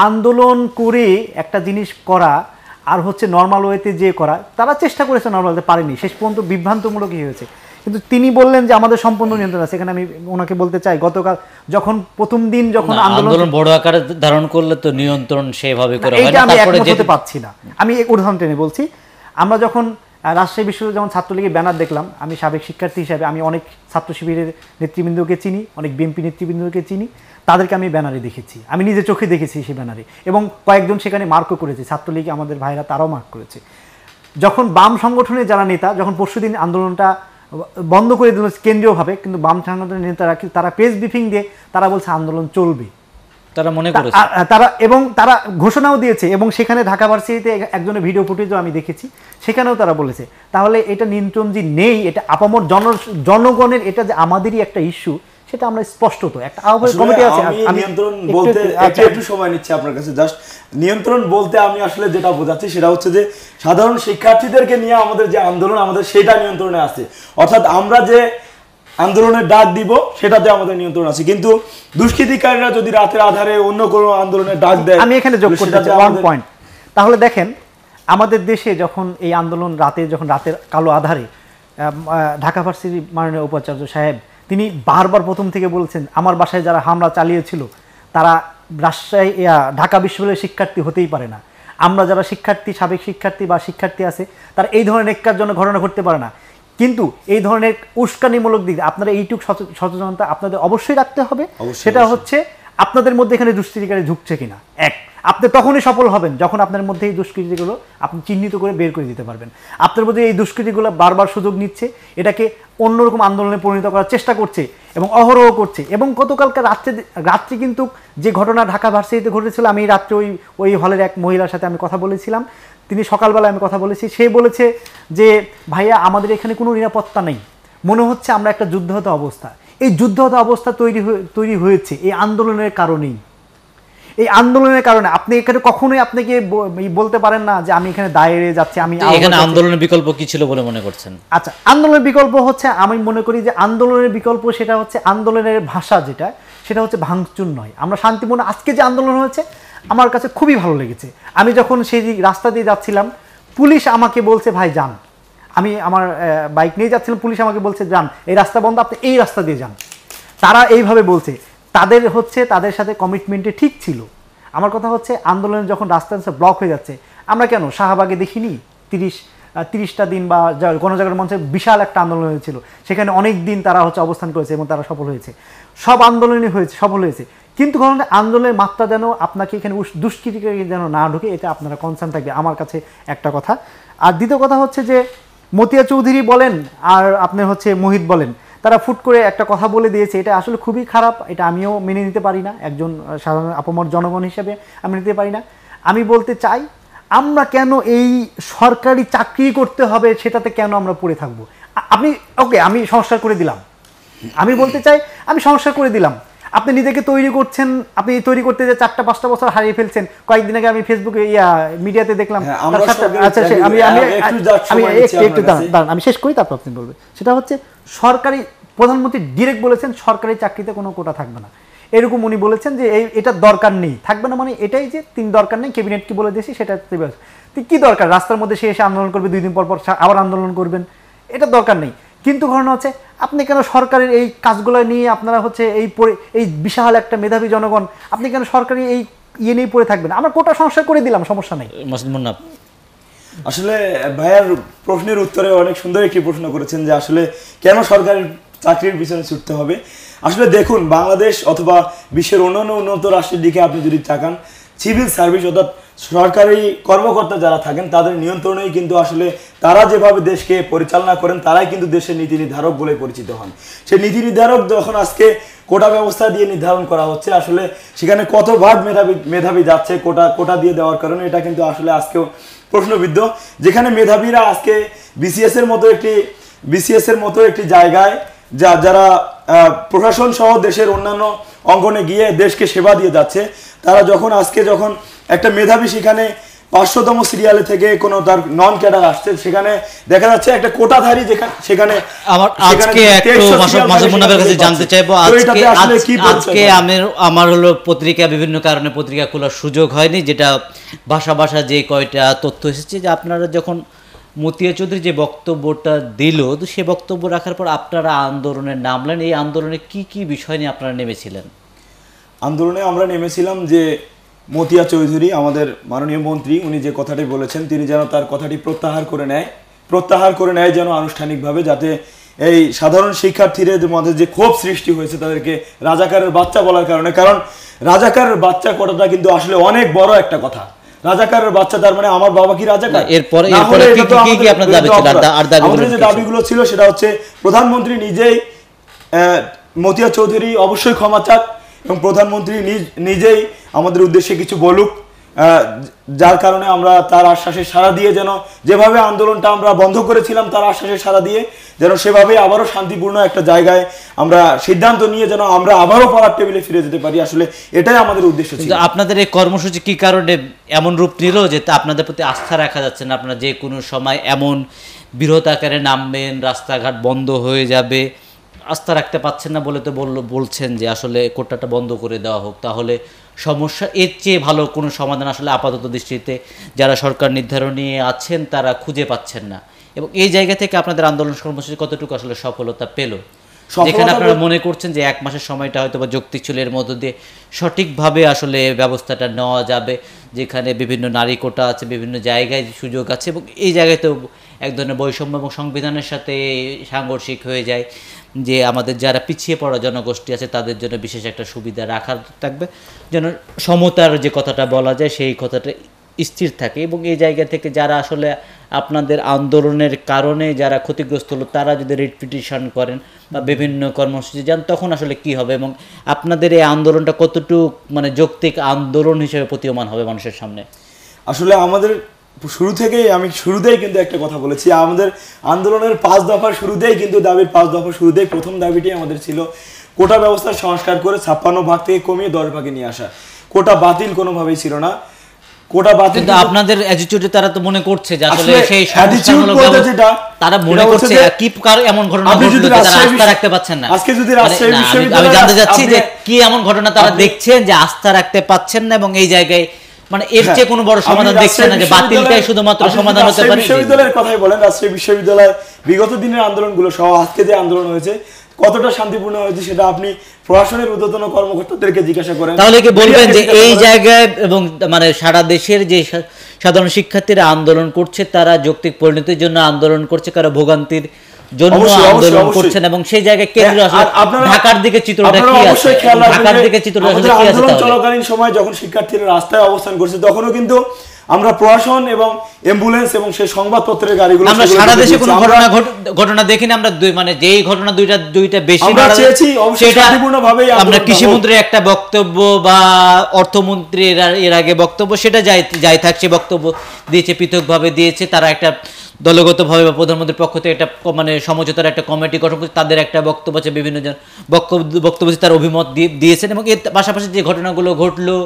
আন্দোলন করে একটা জিনিস করা আর হচ্ছে নর্মাল ওয়েতে যে করা তারা চেষ্টা করেছে নর্মাল পারেনি শেষ পর্যন্ত বিভ্রান্তমূলকই হয়েছে কিন্তু তিনি বললেন যে আমাদের সম্পূর্ণ নিয়ন্ত্রণ আছে এখানে আমি ওনাকে বলতে চাই গতকাল যখন প্রথম দিন যখন আন্দোলন বড় আকারে ধারণ করলে তো নিয়ন্ত্রণ সেভাবে আমি যেতে পাচ্ছি না আমি উদাহরণ টেনে বলছি আমরা যখন রাজশাহী বিশ্ববিদ্যালয় যখন ছাত্রলীগের ব্যানার দেখলাম আমি সাবেক শিক্ষার্থী হিসাবে আমি অনেক ছাত্র শিবিরের নেতৃবৃন্দকে চিনি অনেক বিএনপি নেতৃবৃন্দকে চিনি তাদেরকে আমি ব্যানারে দেখেছি আমি নিজে চোখে দেখেছি সেই ব্যানারে এবং কয়েকজন সেখানে মার্কও করেছে ছাত্রলীগ আমাদের ভাইরা তারাও মার্ক করেছে যখন বাম সংগঠনের যারা নেতা যখন পরশুদিন আন্দোলনটা বন্ধ করে দিল কেন্দ্রীয়ভাবে কিন্তু বাম সংগঠনের নেতারা তারা প্রেস ব্রিফিং দিয়ে তারা বলছে আন্দোলন চলবে তারা মনে করে তারা এবং তারা ঘোষণাও দিয়েছে এবং সেখানে ঢাকা ভার্সিটিতে একজনের ভিডিও ফুটেজও আমি দেখেছি সেখানেও তারা বলেছে তাহলে এটা নিয়ন্ত্রণ যে নেই এটা আপামর জন জনগণের এটা যে আমাদেরই একটা ইস্যু সেটা আমরা স্পষ্টত একটা আহ্বায়ক কমিটি আছে আমি নিয়ন্ত্রণ বলতে আচ্ছা। একটু সময় নিচ্ছি আপনার কাছে জাস্ট নিয়ন্ত্রণ বলতে আমি আসলে যেটা বোঝাচ্ছি সেটা হচ্ছে যে সাধারণ শিক্ষার্থীদেরকে নিয়ে আমাদের যে আন্দোলন আমাদের সেটা নিয়ন্ত্রণে আছে অর্থাৎ আমরা যে আন্দোলনের ডাক দিব সেটাতে আমাদের নিয়ন্ত্রণ আছে কিন্তু দুষ্কৃতিকারীরা যদি রাতের আধারে অন্য কোনো আন্দোলনের ডাক দেয় আমি এখানে যোগ করতে চাই ওয়ান পয়েন্ট তাহলে দেখেন আমাদের দেশে যখন এই আন্দোলন রাতে যখন রাতের কালো আধারে ঢাকা ভার্সিটির মাননীয় উপাচার্য সাহেব তিনি বারবার প্রথম থেকে বলছেন আমার বাসায় যারা হামলা চালিয়েছিল তারা রাজশাহী ঢাকা বিশ্ববিদ্যালয়ের শিক্ষার্থী হতেই পারে না আমরা যারা শিক্ষার্থী সাবেক শিক্ষার্থী বা শিক্ষার্থী আছে তারা এই ধরনের একটার জন্য ঘটনা ঘটতে পারে না কিন্তু এই ধরনের উস্কানিমূলক দিক আপনারা এইটুক সচেতনতা আপনাদের অবশ্যই রাখতে হবে সেটা হচ্ছে আপনাদের মধ্যে এখানে দুশ্চিকারী ঝুঁকছে কিনা এক আপনি তখনই সফল হবেন যখন আপনার মধ্যে এই দুষ্কৃতিগুলো আপনি চিহ্নিত করে বের করে দিতে পারবেন আপনার মধ্যে এই দুষ্কৃতিগুলো বারবার সুযোগ নিচ্ছে এটাকে অন্যরকম আন্দোলনে পরিণত করার চেষ্টা করছে এবং অহরহ করছে এবং গতকালকে রাত্রে রাত্রি কিন্তু যে ঘটনা ঢাকা ভার্সিটিতে ঘটেছিল আমি রাত্রে ওই ওই হলের এক মহিলার সাথে আমি কথা বলেছিলাম তিনি সকালবেলা আমি কথা বলেছি সে বলেছে যে ভাইয়া আমাদের এখানে কোনো নিরাপত্তা নেই মনে হচ্ছে আমরা একটা যুদ্ধহত অবস্থা এই যুদ্ধহত অবস্থা তৈরি তৈরি হয়েছে এই আন্দোলনের কারণেই এই আন্দোলনের কারণে আপনি এখানে কখনোই আপনাকে বলতে পারেন না যে আমি এখানে দাঁড়িয়ে যাচ্ছি আমি এখানে আন্দোলনের বিকল্প কি ছিল বলে মনে করছেন আচ্ছা আন্দোলনের বিকল্প হচ্ছে আমি মনে করি যে আন্দোলনের বিকল্প সেটা হচ্ছে আন্দোলনের ভাষা যেটা সেটা হচ্ছে ভাঙচুর নয় আমরা শান্তিপূর্ণ আজকে যে আন্দোলন হয়েছে আমার কাছে খুবই ভালো লেগেছে আমি যখন সেই রাস্তা দিয়ে যাচ্ছিলাম পুলিশ আমাকে বলছে ভাই যান আমি আমার বাইক নিয়ে যাচ্ছিলাম পুলিশ আমাকে বলছে যান এই রাস্তা বন্ধ আপনি এই রাস্তা দিয়ে যান তারা এইভাবে বলছে তাদের হচ্ছে তাদের সাথে কমিটমেন্টে ঠিক ছিল আমার কথা হচ্ছে আন্দোলনে যখন রাস্তা রাস্তা ব্লক হয়ে যাচ্ছে আমরা কেন শাহবাগে দেখিনি তিরিশ তিরিশটা দিন বা গণজাগরণ মঞ্চে বিশাল একটা আন্দোলন হয়েছিল সেখানে অনেক দিন তারা হচ্ছে অবস্থান করেছে এবং তারা সফল হয়েছে সব আন্দোলনই হয়েছে সফল হয়েছে কিন্তু কোনো আন্দোলনের মাত্রা যেন আপনাকে এখানে দুষ্কৃতিকে যেন না ঢুকে এটা আপনারা কনসার্ন থাকবে আমার কাছে একটা কথা আর দ্বিতীয় কথা হচ্ছে যে মতিয়া চৌধুরী বলেন আর আপনার হচ্ছে মোহিত বলেন তারা ফুট করে একটা কথা বলে দিয়েছে এটা আসলে খুবই খারাপ এটা আমিও মেনে নিতে পারি না একজন সাধারণ আপমর জনগণ হিসেবে আমি নিতে পারি না আমি বলতে চাই আমরা কেন এই সরকারি চাকরি করতে হবে সেটাতে কেন আমরা পড়ে থাকবো আপনি ওকে আমি সংস্কার করে দিলাম আমি বলতে চাই আমি সংস্কার করে দিলাম আপনি নিজেকে তৈরি করছেন আপনি তৈরি করতে যে চারটা পাঁচটা বছর হারিয়ে ফেলছেন কয়েকদিন আগে আমি ফেসবুকে ইয়া মিডিয়াতে দেখলাম হ্যাঁ, আচ্ছা, আমি আমি শেষ করি তারপর আপনি বলবেন সেটা হচ্ছে সরকারি প্রধানমন্ত্রী ডিরেক্ট বলেছেন সরকারি চাকরিতে কোনো কোটা থাকবে না এরকম উনি বলেছেন যে এই এটা দরকার নেই থাকবে না মানে এটাই যে তিন দরকার নেই ক্যাবিনেট কি বলে দিয়েছি সেটা কি দরকার রাস্তার মধ্যে সে এসে আন্দোলন করবে দুই দিন পর পর আবার আন্দোলন করবেন এটা দরকার নেই কিন্তু ঘটনা হচ্ছে আপনি কেন সরকারের এই কাজগুলো নিয়ে আপনারা হচ্ছে এই এই বিশাল একটা মেধাবী জনগণ আপনি কেন সরকারি এই ইয়ে নিয়ে পড়ে থাকবেন আমরা কোটা সংস্কার করে দিলাম সমস্যা নেই মুন্না আসলে ভাইয়ার প্রশ্নের উত্তরে অনেক সুন্দর একটি প্রশ্ন করেছেন যে আসলে কেন সরকারের চাকরির পিছনে ছুটতে হবে আসলে দেখুন বাংলাদেশ অথবা বিশ্বের অন্যান্য উন্নত রাষ্ট্রের দিকে আপনি যদি তাকান সিভিল সার্ভিস অর্থাৎ সরকারি কর্মকর্তা যারা থাকেন তাদের নিয়ন্ত্রণেই কিন্তু আসলে তারা যেভাবে দেশকে পরিচালনা করেন তারাই কিন্তু দেশের নীতি নির্ধারক বলে পরিচিত হন সেই নীতি নির্ধারক যখন আজকে কোটা ব্যবস্থা দিয়ে নির্ধারণ করা হচ্ছে আসলে সেখানে কত ভাগ মেধাবী মেধাবী যাচ্ছে কোটা কোটা দিয়ে দেওয়ার কারণে এটা কিন্তু আসলে আজকেও প্রশ্নবিদ্ধ যেখানে মেধাবীরা আজকে বিসিএস এর মতো একটি বিসিএস এর মতো একটি জায়গায় যা যারা প্রশাসন সহ দেশের অন্যান্য অঙ্গনে গিয়ে দেশকে সেবা দিয়ে যাচ্ছে তারা যখন আজকে যখন একটা মেধাবী সেখানে পাঁচশোতম সিরিয়ালে থেকে কোনো তার নন ক্যাডার আসছে সেখানে দেখা যাচ্ছে একটা কোটাধারী যেখানে সেখানে আমার আজকে একটু কাছে জানতে চাইবো আজকে আজকে আমার আমার হলো পত্রিকা বিভিন্ন কারণে পত্রিকা খোলার সুযোগ হয়নি যেটা ভাষা ভাষা যে কয়টা তথ্য এসেছে যে আপনারা যখন মতিয়া চৌধুরী যে বক্তব্যটা দিল সে বক্তব্য রাখার পর আপনারা আন্দোলনে নামলেন এই আন্দোলনে কি কি বিষয় নিয়ে আপনারা নেমেছিলেন আন্দোলনে আমরা নেমেছিলাম যে মতিয়া চৌধুরী আমাদের মাননীয় মন্ত্রী উনি যে কথাটি বলেছেন তিনি যেন তার কথাটি প্রত্যাহার করে নেয় প্রত্যাহার করে নেয় যেন আনুষ্ঠানিকভাবে যাতে এই সাধারণ শিক্ষার্থীদের মধ্যে যে ক্ষোভ সৃষ্টি হয়েছে তাদেরকে রাজাকারের বাচ্চা বলার কারণে কারণ রাজাকারের বাচ্চা কথাটা কিন্তু আসলে অনেক বড় একটা কথা রাজাকারের বাচ্চা তার মানে আমার বাবা কি রাজাকার এরপরে এরপরে কি কি কি আপনার দাবি ছিল আর দাবিগুলো যে দাবিগুলো ছিল সেটা হচ্ছে প্রধানমন্ত্রী নিজেই মতিয়া চৌধুরী অবশ্যই ক্ষমা চাক এবং প্রধানমন্ত্রী নিজেই আমাদের উদ্দেশ্যে কিছু বলুক যার কারণে আমরা তার আশ্বাসে সাড়া দিয়ে যেন যেভাবে আন্দোলনটা আমরা বন্ধ করেছিলাম তার আশ্বাসে সাড়া দিয়ে যেন সেভাবে আবারও শান্তিপূর্ণ একটা জায়গায় আমরা সিদ্ধান্ত নিয়ে যেন আমরা আবারও পড়ার টেবিলে ফিরে যেতে পারি আসলে এটাই আমাদের উদ্দেশ্য ছিল আপনাদের এই কর্মসূচি কি কারণে এমন রূপ নিল যে আপনাদের প্রতি আস্থা রাখা যাচ্ছে না আপনারা যে কোনো সময় এমন বৃহৎ আকারে নামবেন রাস্তাঘাট বন্ধ হয়ে যাবে আস্থা রাখতে পাচ্ছেন না বলে তো বলছেন যে আসলে কোটাটা বন্ধ করে দেওয়া হোক তাহলে সমস্যা এর চেয়ে ভালো কোনো সমাধান আসলে আপাতত দৃষ্টিতে যারা সরকার নির্ধারণী আছেন তারা খুঁজে পাচ্ছেন না এবং এই জায়গা থেকে আপনাদের আন্দোলন কর্মসূচি কতটুকু আসলে সফলতা পেল যেখানে আপনারা মনে করছেন যে এক মাসের সময়টা হয়তো বা যৌক্তিক ছিল এর মধ্য দিয়ে সঠিকভাবে আসলে ব্যবস্থাটা নেওয়া যাবে যেখানে বিভিন্ন নারী কোটা আছে বিভিন্ন জায়গায় সুযোগ আছে এবং এই জায়গায় তো এক ধরনের বৈষম্য এবং সংবিধানের সাথে সাংঘর্ষিক হয়ে যায় যে আমাদের যারা পিছিয়ে পড়া জনগোষ্ঠী আছে তাদের জন্য বিশেষ একটা সুবিধা রাখা থাকবে যেন সমতার যে কথাটা বলা যায় সেই কথাটা স্থির থাকে এবং এই জায়গা থেকে যারা আসলে আপনাদের আন্দোলনের কারণে যারা ক্ষতিগ্রস্ত হলো তারা যদি রিট পিটিশন করেন বা বিভিন্ন কর্মসূচি যান তখন আসলে কি হবে এবং আপনাদের এই আন্দোলনটা কতটুকু মানে যৌক্তিক আন্দোলন হিসেবে প্রতীয়মান হবে মানুষের সামনে আসলে আমাদের শুরু থেকেই আমি শুরুতেই কিন্তু একটা কথা বলেছি আমাদের আন্দোলনের পাঁচ দফার শুরুতেই কিন্তু দাবির পাঁচ দফা শুরুতেই প্রথম দাবিটি আমাদের ছিল কোটা ব্যবস্থার সংস্কার করে ছাপ্পান্ন ভাগ থেকে কমিয়ে দশ ভাগে নিয়ে আসা কোটা বাতিল কোনোভাবেই ছিল না কোটা বাতিল আপনাদের অ্যাটিটিউডে তারা তো মনে করছে যে আসলে সেই অ্যাটিটিউড যেটা তারা মনে করছে কি কার এমন ঘটনা তারা আস্থা রাখতে পাচ্ছেন না আজকে যদি রাজশাহী বিশ্ববিদ্যালয় আমি জানতে যাচ্ছি যে কি এমন ঘটনা তারা দেখছেন যে আস্থা রাখতে পাচ্ছেন না এবং এই জায়গায় মানে এর চেয়ে কোনো বড় হ্যাঁ, সমাধান দেখছেন না যে বাতিলটাই শুধুমাত্র সমাধান হতে পারে বিশ্ববিদ্যালয়ের কথাই বলেন রাষ্ট্রীয় বিশ্ববিদ্যালয় বিগত দিনের আন্দোলনগুলো সহ আজকে যে আন্দোলন হয়েছে কতটা শান্তিপূর্ণ হয়েছে সেটা আপনি প্রশাসনের উদ্যতন কর্মকর্তাদেরকে জিজ্ঞাসা করেন তাহলে কি বলবেন যে এই জায়গায় এবং মানে সারা দেশের যে সাধারণ শিক্ষার্থীরা আন্দোলন করছে তারা যৌক্তিক পরিণতির জন্য আন্দোলন করছে কারণ ভোগান্তির জন্য আন্দোলন করছেন এবং সেই জায়গায় কেন্দ্র হ্যাঁ, ঢাকার দিকে চিত্রটা কি আছে চলাকালীন সময় যখন শিক্ষার্থীরা রাস্তায় অবস্থান করছে তখনও কিন্তু আমরা প্রশাসন এবং অ্যাম্বুলেন্স এবং সেই সংবাদপত্রের গাড়িগুলো আমরা সারা দেশে কোনো ঘটনা ঘটনা দেখিনি আমরা দুই মানে যেই ঘটনা দুইটা দুইটা বেশি আমরা চেয়েছি সেটা শান্তিপূর্ণভাবে আমরা কৃষি মন্ত্রীর একটা বক্তব্য বা অর্থমন্ত্রীর এর আগে বক্তব্য সেটা যাই যাই থাকছে বক্তব্য দিয়েছে পৃথকভাবে দিয়েছে তারা একটা দলগতভাবে বা প্রধানমন্ত্রীর পক্ষ থেকে একটা মানে সমঝোতার একটা কমিটি গঠন করছে তাদের একটা বক্তব্য আছে বিভিন্ন জন বক্তব্য তার অভিমত দিয়েছেন এবং এর পাশাপাশি যে ঘটনাগুলো ঘটলো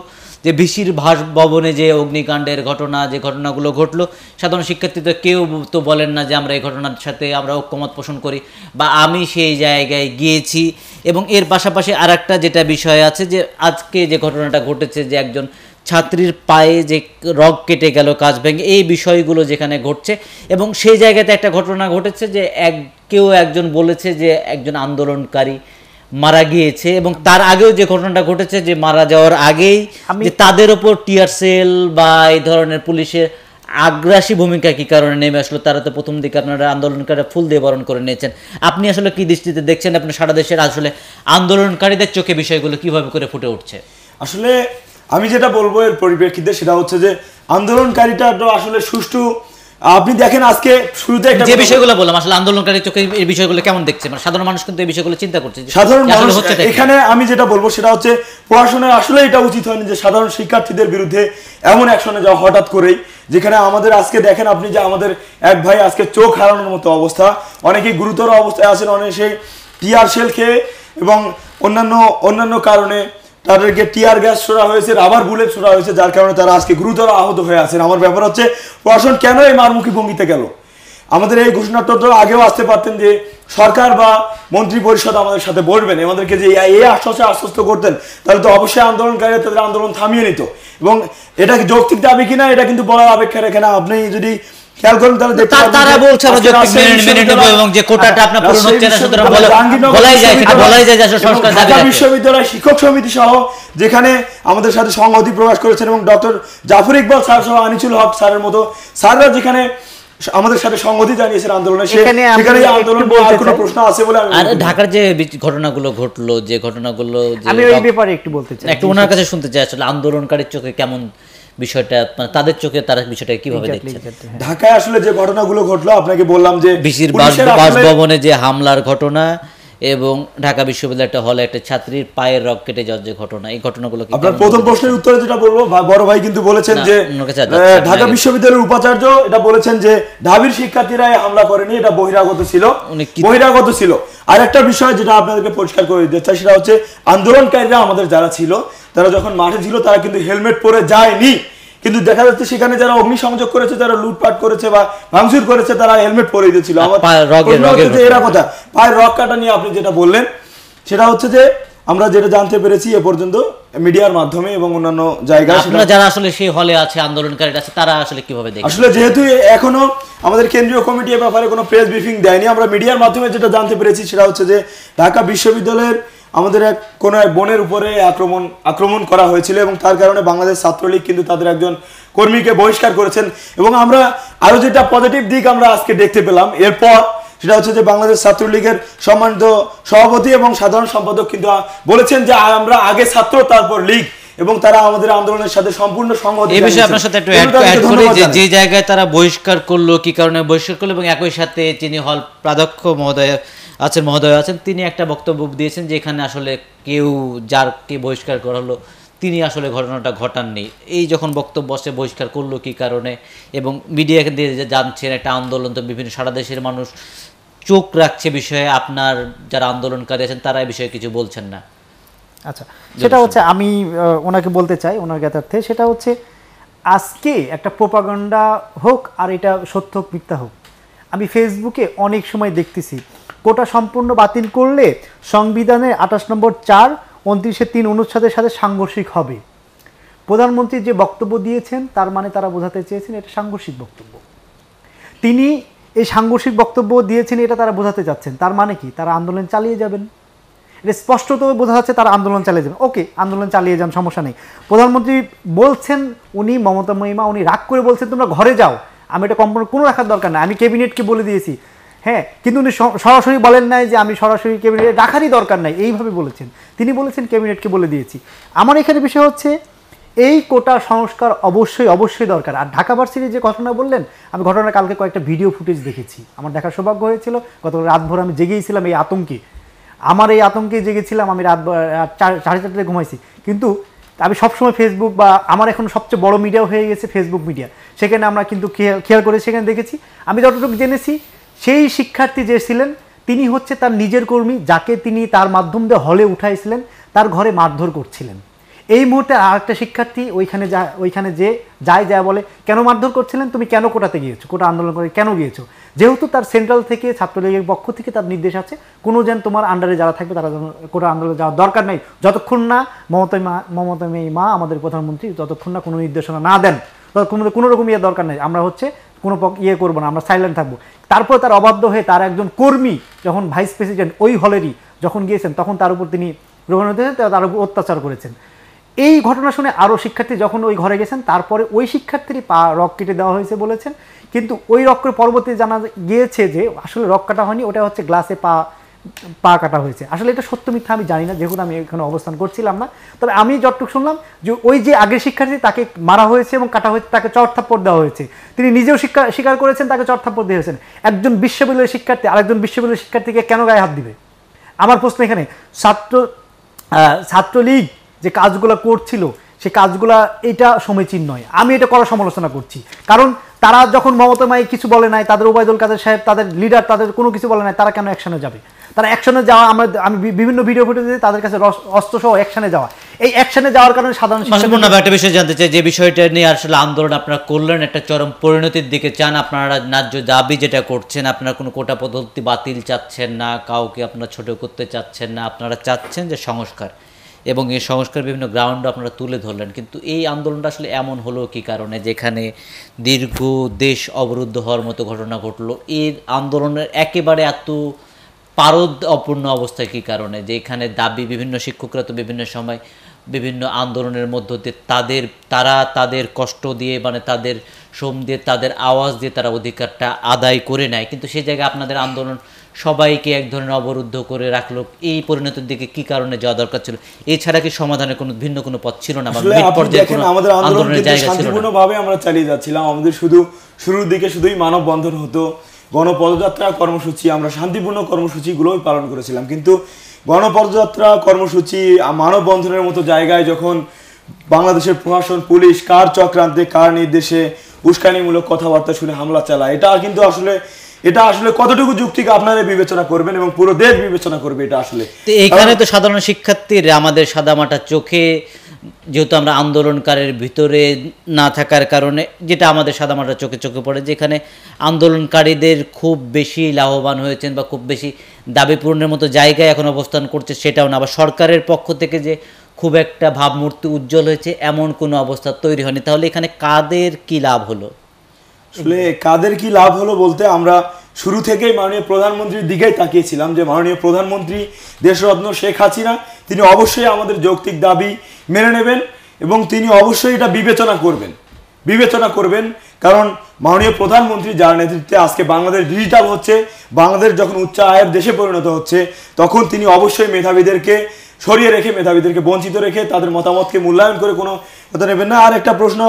যে ভিসির ভাস ভবনে যে অগ্নিকাণ্ডের ঘটনা যে ঘটনাগুলো ঘটলো সাধারণ তো কেউ তো বলেন না যে আমরা এই ঘটনার সাথে আমরা ঐক্যমত পোষণ করি বা আমি সেই জায়গায় গিয়েছি এবং এর পাশাপাশি আর যেটা বিষয় আছে যে আজকে যে ঘটনাটা ঘটেছে যে একজন ছাত্রীর পায়ে যে রগ কেটে গেল কাজ ভেঙে এই বিষয়গুলো যেখানে ঘটছে এবং সেই জায়গাতে একটা ঘটনা ঘটেছে যে এক কেউ একজন বলেছে যে একজন আন্দোলনকারী মারা গিয়েছে এবং তার আগেও যে ঘটনাটা ঘটেছে যে মারা যাওয়ার আগেই যে তাদের ওপর টিয়ারসেল বা এই ধরনের পুলিশের আগ্রাসী ভূমিকা কি কারণে নেমে আসলো তারা তো প্রথম দিকে আপনারা আন্দোলনকারীরা ফুল দিয়ে বরণ করে নিয়েছেন আপনি আসলে কি দৃষ্টিতে দেখছেন আপনি সারা দেশের আসলে আন্দোলনকারীদের চোখে বিষয়গুলো কিভাবে করে ফুটে উঠছে আসলে আমি যেটা বলবো এর পরিপ্রেক্ষিতে সেটা হচ্ছে যে আন্দোলনকারীটা তো আসলে সুষ্ঠু আপনি দেখেন আজকে শুরুতে একটা যে বিষয়গুলো বললাম আসলে আন্দোলনকারী চোখে এই বিষয়গুলো কেমন দেখছে মানে সাধারণ মানুষ কিন্তু এই বিষয়গুলো চিন্তা করছে সাধারণ মানুষ এখানে আমি যেটা বলবো সেটা হচ্ছে প্রশাসনের আসলে এটা উচিত হয়নি যে সাধারণ শিক্ষার্থীদের বিরুদ্ধে এমন অ্যাকশনে যা হঠাৎ করেই যেখানে আমাদের আজকে দেখেন আপনি যে আমাদের এক ভাই আজকে চোখ হারানোর মতো অবস্থা অনেকে গুরুতর অবস্থায় আছেন অনেকে সেই পিয়ার শেল খেয়ে এবং অন্যান্য অন্যান্য কারণে তাদেরকে টিয়ার গ্যাস ছোড়া হয়েছে রাবার বুলেট ছোড়া হয়েছে যার কারণে তারা আজকে গুরুতর আহত হয়ে আছেন আমার ব্যাপার হচ্ছে প্রশাসন কেন এই মারমুখী ভঙ্গিতে গেল আমাদের এই ঘোষণা ঘোষণাটা আগেও আসতে পারতেন যে সরকার বা মন্ত্রী পরিষদ আমাদের সাথে বসবেন আমাদেরকে যে এই আশ্বাসে আশ্বস্ত করতেন তাহলে তো অবশ্যই আন্দোলনকারী তাদের আন্দোলন থামিয়ে নিত এবং এটা যৌক্তিক দাবি কিনা এটা কিন্তু বলার অপেক্ষা রেখে না আপনি যদি যে হ্যাঁ, আমাদের সাথে সংহতি জাফর ইকবাল স্যার সহ হক স্যারের মতো স্যাররা যেখানে আমাদের সাথে সংহতি জানিয়েছেন আন্দোলনে সেখানে আন্দোলন কোনো প্রশ্ন আছে বলে ঢাকার যে ঘটনাগুলো ঘটলো যে ঘটনাগুলো আমি ওই ব্যাপারে একটু বলতে চাই একটু ওনার কাছে শুনতে চাই আসলে আন্দোলনকারীর চোখে কেমন বিষয়টা মানে তাদের চোখে তারা বিষয়টা কিভাবে দেখছে হ্যাঁ। ঢাকায় আসলে যে ঘটনাগুলো ঘটলো আপনাকে বললাম যে বিশির ভবনে যে হামলার ঘটনা এবং ঢাকা বিশ্ববিদ্যালয় একটা হলে একটা ছাত্রীর পায়ের রক কেটে যাওয়ার যে ঘটনা এই ঘটনাগুলো আপনার প্রথম প্রশ্নের উত্তরে যেটা বলবো বড় ভাই কিন্তু বলেছেন যে ঢাকা বিশ্ববিদ্যালয়ের উপাচার্য এটা বলেছেন যে ঢাবির শিক্ষার্থীরা হামলা করেনি এটা বহিরাগত ছিল বহিরাগত ছিল আর একটা বিষয় যেটা আপনাদেরকে পরিষ্কার করে দিতে চাই সেটা হচ্ছে আন্দোলনকারীরা আমাদের যারা ছিল তারা যখন মাঠে ছিল তারা কিন্তু হেলমেট পরে যায়নি কিন্তু দেখা যাচ্ছে সেখানে যারা অগ্নি সংযোগ করেছে যারা লুটপাট করেছে বা ভাঙচুর করেছে তারা হেলমেট পরে দিয়েছিল আমার এরা কথা পায়ের রক কাটা নিয়ে আপনি যেটা বললেন সেটা হচ্ছে যে আমরা যেটা জানতে পেরেছি এ পর্যন্ত মিডিয়ার মাধ্যমে এবং অন্যান্য জায়গায় আপনারা যারা আসলে সেই হলে আছে আন্দোলনকারী আছে তারা আসলে কিভাবে দেখে আসলে যেহেতু এখনো আমাদের কেন্দ্রীয় কমিটি এ ব্যাপারে কোনো প্রেস ব্রিফিং দেয়নি আমরা মিডিয়ার মাধ্যমে যেটা জানতে পেরেছি সেটা হচ্ছে যে ঢাকা বিশ্ববিদ্যালয়ের আমাদের এক কোনো এক বনের উপরে আক্রমণ আক্রমণ করা হয়েছিল এবং তার কারণে বাংলাদেশ ছাত্রলীগ কিন্তু তাদের একজন কর্মীকে বহিষ্কার করেছেন এবং আমরা আরও যেটা পজিটিভ দিক আমরা আজকে দেখতে পেলাম এরপর সেটা হচ্ছে যে বাংলাদেশ ছাত্রলীগের সম্মানিত সভাপতি এবং সাধারণ সম্পাদক কিন্তু বলেছেন যে আমরা আগে ছাত্র তারপর লীগ এবং তারা আমাদের আন্দোলনের সাথে সম্পূর্ণ সংহত এই বিষয়ে আপনার সাথে একটু অ্যাড করি যে যে জায়গায় তারা বহিষ্কার করলো কি কারণে বহিষ্কার করলো এবং একই সাথে চিনি হল প্রাধ্যক্ষ মহোদয় আছেন মহোদয় আছেন তিনি একটা বক্তব্য দিয়েছেন যে এখানে আসলে কেউ যার কে বহিষ্কার করা হলো তিনি আসলে ঘটনাটা ঘটাননি এই যখন বক্তব্য আসে বহিষ্কার করলো কি কারণে এবং মিডিয়াকে দিয়ে জানছেন একটা আন্দোলন তো বিভিন্ন সারা দেশের মানুষ চোখ রাখছে বিষয়ে আপনার যারা আন্দোলনকারী আছেন তারা এই বিষয়ে কিছু বলছেন না আচ্ছা সেটা হচ্ছে আমি ওনাকে বলতে চাই ওনার জ্ঞাতার্থে সেটা হচ্ছে আজকে একটা প্রোপাগন্ডা হোক আর এটা সত্য মিথ্যা হোক আমি ফেসবুকে অনেক সময় দেখতেছি কোটা সম্পূর্ণ বাতিল করলে সংবিধানের আঠাশ নম্বর চার উনত্রিশে তিন অনুচ্ছাদের সাথে সাংঘর্ষিক হবে প্রধানমন্ত্রী যে বক্তব্য দিয়েছেন তার মানে তারা বোঝাতে চেয়েছেন এটা সাংঘর্ষিক বক্তব্য তিনি এই সাংঘর্ষিক বক্তব্য দিয়েছেন এটা তারা বোঝাতে চাচ্ছেন তার মানে কি তারা আন্দোলন চালিয়ে যাবেন এটা স্পষ্টত বোঝা যাচ্ছে তারা আন্দোলন চালিয়ে যাবেন ওকে আন্দোলন চালিয়ে যান সমস্যা নেই প্রধানমন্ত্রী বলছেন উনি মমতা মহিমা উনি রাগ করে বলছেন তোমরা ঘরে যাও আমি এটা কম্পোনেন্ট কোনো রাখার দরকার নাই আমি ক্যাবিনেটকে বলে দিয়েছি হ্যাঁ কিন্তু উনি সরাসরি বলেন নাই যে আমি সরাসরি ক্যাবিনেট রাখারই দরকার নাই এইভাবে বলেছেন তিনি বলেছেন ক্যাবিনেটকে বলে দিয়েছি আমার এখানে বিষয় হচ্ছে এই কোটা সংস্কার অবশ্যই অবশ্যই দরকার আর ঢাকা ভার্সিটির যে ঘটনা বললেন আমি ঘটনা কালকে কয়েকটা ভিডিও ফুটেজ দেখেছি আমার দেখার সৌভাগ্য হয়েছিল গতকাল রাতভর আমি জেগেইছিলাম এই আতঙ্কে আমার এই আতঙ্কে জেগেছিলাম আমি রাত চার সাড়ে চারটে ঘুমাইছি কিন্তু আমি সবসময় ফেসবুক বা আমার এখন সবচেয়ে বড় মিডিয়া হয়ে গেছে ফেসবুক মিডিয়া সেখানে আমরা কিন্তু খেয়াল করে সেখানে দেখেছি আমি যতটুকু জেনেছি সেই শিক্ষার্থী যে ছিলেন তিনি হচ্ছে তার নিজের কর্মী যাকে তিনি তার মাধ্যম দিয়ে হলে উঠাইছিলেন তার ঘরে মারধর করছিলেন এই মুহূর্তে আর একটা শিক্ষার্থী ওইখানে যা ওইখানে যে যায় যায় বলে কেন মারধর করছিলেন তুমি কেন কোটাতে গিয়েছো কোটা আন্দোলন করে কেন গিয়েছো যেহেতু তার সেন্ট্রাল থেকে ছাত্রলীগের পক্ষ থেকে তার নির্দেশ আছে কোনো যেন তোমার আন্ডারে যারা থাকবে তারা যেন কোটা আন্দোলনে যাওয়ার দরকার নেই যতক্ষণ না মমতা মা মমতা মেয়ে মা আমাদের প্রধানমন্ত্রী যতক্ষণ না কোনো নির্দেশনা না দেন ততক্ষণ কোনো রকম ইয়ে দরকার নেই আমরা হচ্ছে কোনো ইয়ে করবো না আমরা সাইলেন্ট থাকবো তারপর তার অবাধ্য হয়ে তার একজন কর্মী যখন ভাইস প্রেসিডেন্ট ওই হলেরই যখন গিয়েছেন তখন তার উপর তিনি গ্রহণ হতে তার উপর অত্যাচার করেছেন এই ঘটনা শুনে আরও শিক্ষার্থী যখন ওই ঘরে গেছেন তারপরে ওই শিক্ষার্থীর পা রক কেটে দেওয়া হয়েছে বলেছেন কিন্তু ওই রক্কের পরবর্তী জানা গিয়েছে যে আসলে রক কাটা হয়নি ওটা হচ্ছে গ্লাসে পা পা কাটা হয়েছে আসলে এটা সত্য মিথ্যা আমি জানি না যেহেতু আমি এখানে অবস্থান করছিলাম না তবে আমি যতটুকু শুনলাম যে ওই যে আগের শিক্ষার্থী তাকে মারা হয়েছে এবং কাটা হয়েছে তাকে চরথাপ্পড় দেওয়া হয়েছে তিনি নিজেও শিক্ষা স্বীকার করেছেন তাকে চরথাপ্পড় দিয়ে হয়েছেন একজন বিশ্ববিদ্যালয়ের শিক্ষার্থী আরেকজন বিশ্ববিদ্যালয়ের শিক্ষার্থীকে কেন গায়ে হাত দিবে আমার প্রশ্ন এখানে ছাত্র ছাত্রলীগ যে কাজগুলো করছিল সে কাজগুলা এটা সমীচীন নয় আমি এটা করার সমালোচনা করছি কারণ তারা যখন মমতা মাই কিছু বলে নাই তাদের ওবায়দুল কাদের সাহেব তাদের লিডার তাদের কোনো কিছু বলে নাই তারা কেন অ্যাকশনে যাবে তারা অ্যাকশনে যাওয়া আমরা আমি বিভিন্ন ভিডিও ফুটে দিয়ে তাদের কাছে অস্ত্র সহ অ্যাকশনে যাওয়া এই অ্যাকশনে যাওয়ার কারণে সাধারণ মানে একটা বিষয় জানতে চাই যে বিষয়টা নিয়ে আসলে আন্দোলন আপনারা করলেন একটা চরম পরিণতির দিকে চান আপনারা ন্যায্য দাবি যেটা করছেন আপনারা কোনো কোটা পদ্ধতি বাতিল চাচ্ছেন না কাউকে আপনারা ছোট করতে চাচ্ছেন না আপনারা চাচ্ছেন যে সংস্কার এবং এই সংস্কার বিভিন্ন গ্রাউন্ড আপনারা তুলে ধরলেন কিন্তু এই আন্দোলনটা আসলে এমন হলো কি কারণে যেখানে দীর্ঘ দেশ অবরুদ্ধ হওয়ার মতো ঘটনা ঘটলো এর আন্দোলনের একেবারে এত পারদ অপূর্ণ অবস্থা কী কারণে যে এখানে দাবি বিভিন্ন শিক্ষকরা তো বিভিন্ন সময় বিভিন্ন আন্দোলনের মধ্য দিয়ে তাদের তারা তাদের কষ্ট দিয়ে মানে তাদের শ্রম দিয়ে তাদের আওয়াজ দিয়ে তারা অধিকারটা আদায় করে নেয় কিন্তু সেই জায়গায় আপনাদের আন্দোলন সবাইকে এক ধরনের অবরুদ্ধ করে রাখলো এই পরিণতির দিকে কি কারণে যাওয়া দরকার ছিল এছাড়া কি সমাধানের কোনো ভিন্ন কোনো পথ ছিল না আমাদের আন্দোলনের শান্তিপূর্ণভাবে আমরা চালিয়ে যাচ্ছিলাম আমাদের শুধু শুরুর দিকে শুধুই মানব বন্ধন হতো গণপদযাত্রা কর্মসূচি আমরা শান্তিপূর্ণ কর্মসূচিগুলোই পালন করেছিলাম কিন্তু গণপদযাত্রা কর্মসূচি মানববন্ধনের মতো জায়গায় যখন বাংলাদেশের প্রশাসন পুলিশ কার চক্রান্তে কার নির্দেশে উস্কানিমূলক কথাবার্তা শুনে হামলা চালায় এটা কিন্তু আসলে এটা আসলে কতটুকু যুক্তিকে আপনারা বিবেচনা করবেন এবং পুরো দেশ বিবেচনা করবে এটা আসলে এখানে তো সাধারণ শিক্ষার্থীর আমাদের সাদামাটা চোখে যেহেতু আমরা আন্দোলনকারের ভিতরে না থাকার কারণে যেটা আমাদের সাদামাটা চোখে চোখে পড়ে যেখানে আন্দোলনকারীদের খুব বেশি লাভবান হয়েছেন বা খুব বেশি দাবি পূরণের মতো জায়গায় এখন অবস্থান করছে সেটাও না আবার সরকারের পক্ষ থেকে যে খুব একটা ভাবমূর্তি উজ্জ্বল হয়েছে এমন কোনো অবস্থা তৈরি হয়নি তাহলে এখানে কাদের কি লাভ হলো আসলে কাদের কি লাভ হলো বলতে আমরা শুরু থেকেই মাননীয় প্রধানমন্ত্রীর দিকেই তাকিয়েছিলাম যে মাননীয় প্রধানমন্ত্রী দেশরত্ন শেখ হাসিনা তিনি অবশ্যই আমাদের যৌক্তিক দাবি মেনে নেবেন এবং তিনি অবশ্যই এটা বিবেচনা করবেন বিবেচনা করবেন কারণ মাননীয় প্রধানমন্ত্রী যার নেতৃত্বে আজকে বাংলাদেশ ডিজিটাল হচ্ছে বাংলাদেশ যখন উচ্চ আয়ের দেশে পরিণত হচ্ছে তখন তিনি অবশ্যই মেধাবীদেরকে সরিয়ে রেখে মেধাবীদেরকে বঞ্চিত রেখে তাদের মতামতকে মূল্যায়ন করে কোনো কথা নেবেন না আর একটা প্রশ্ন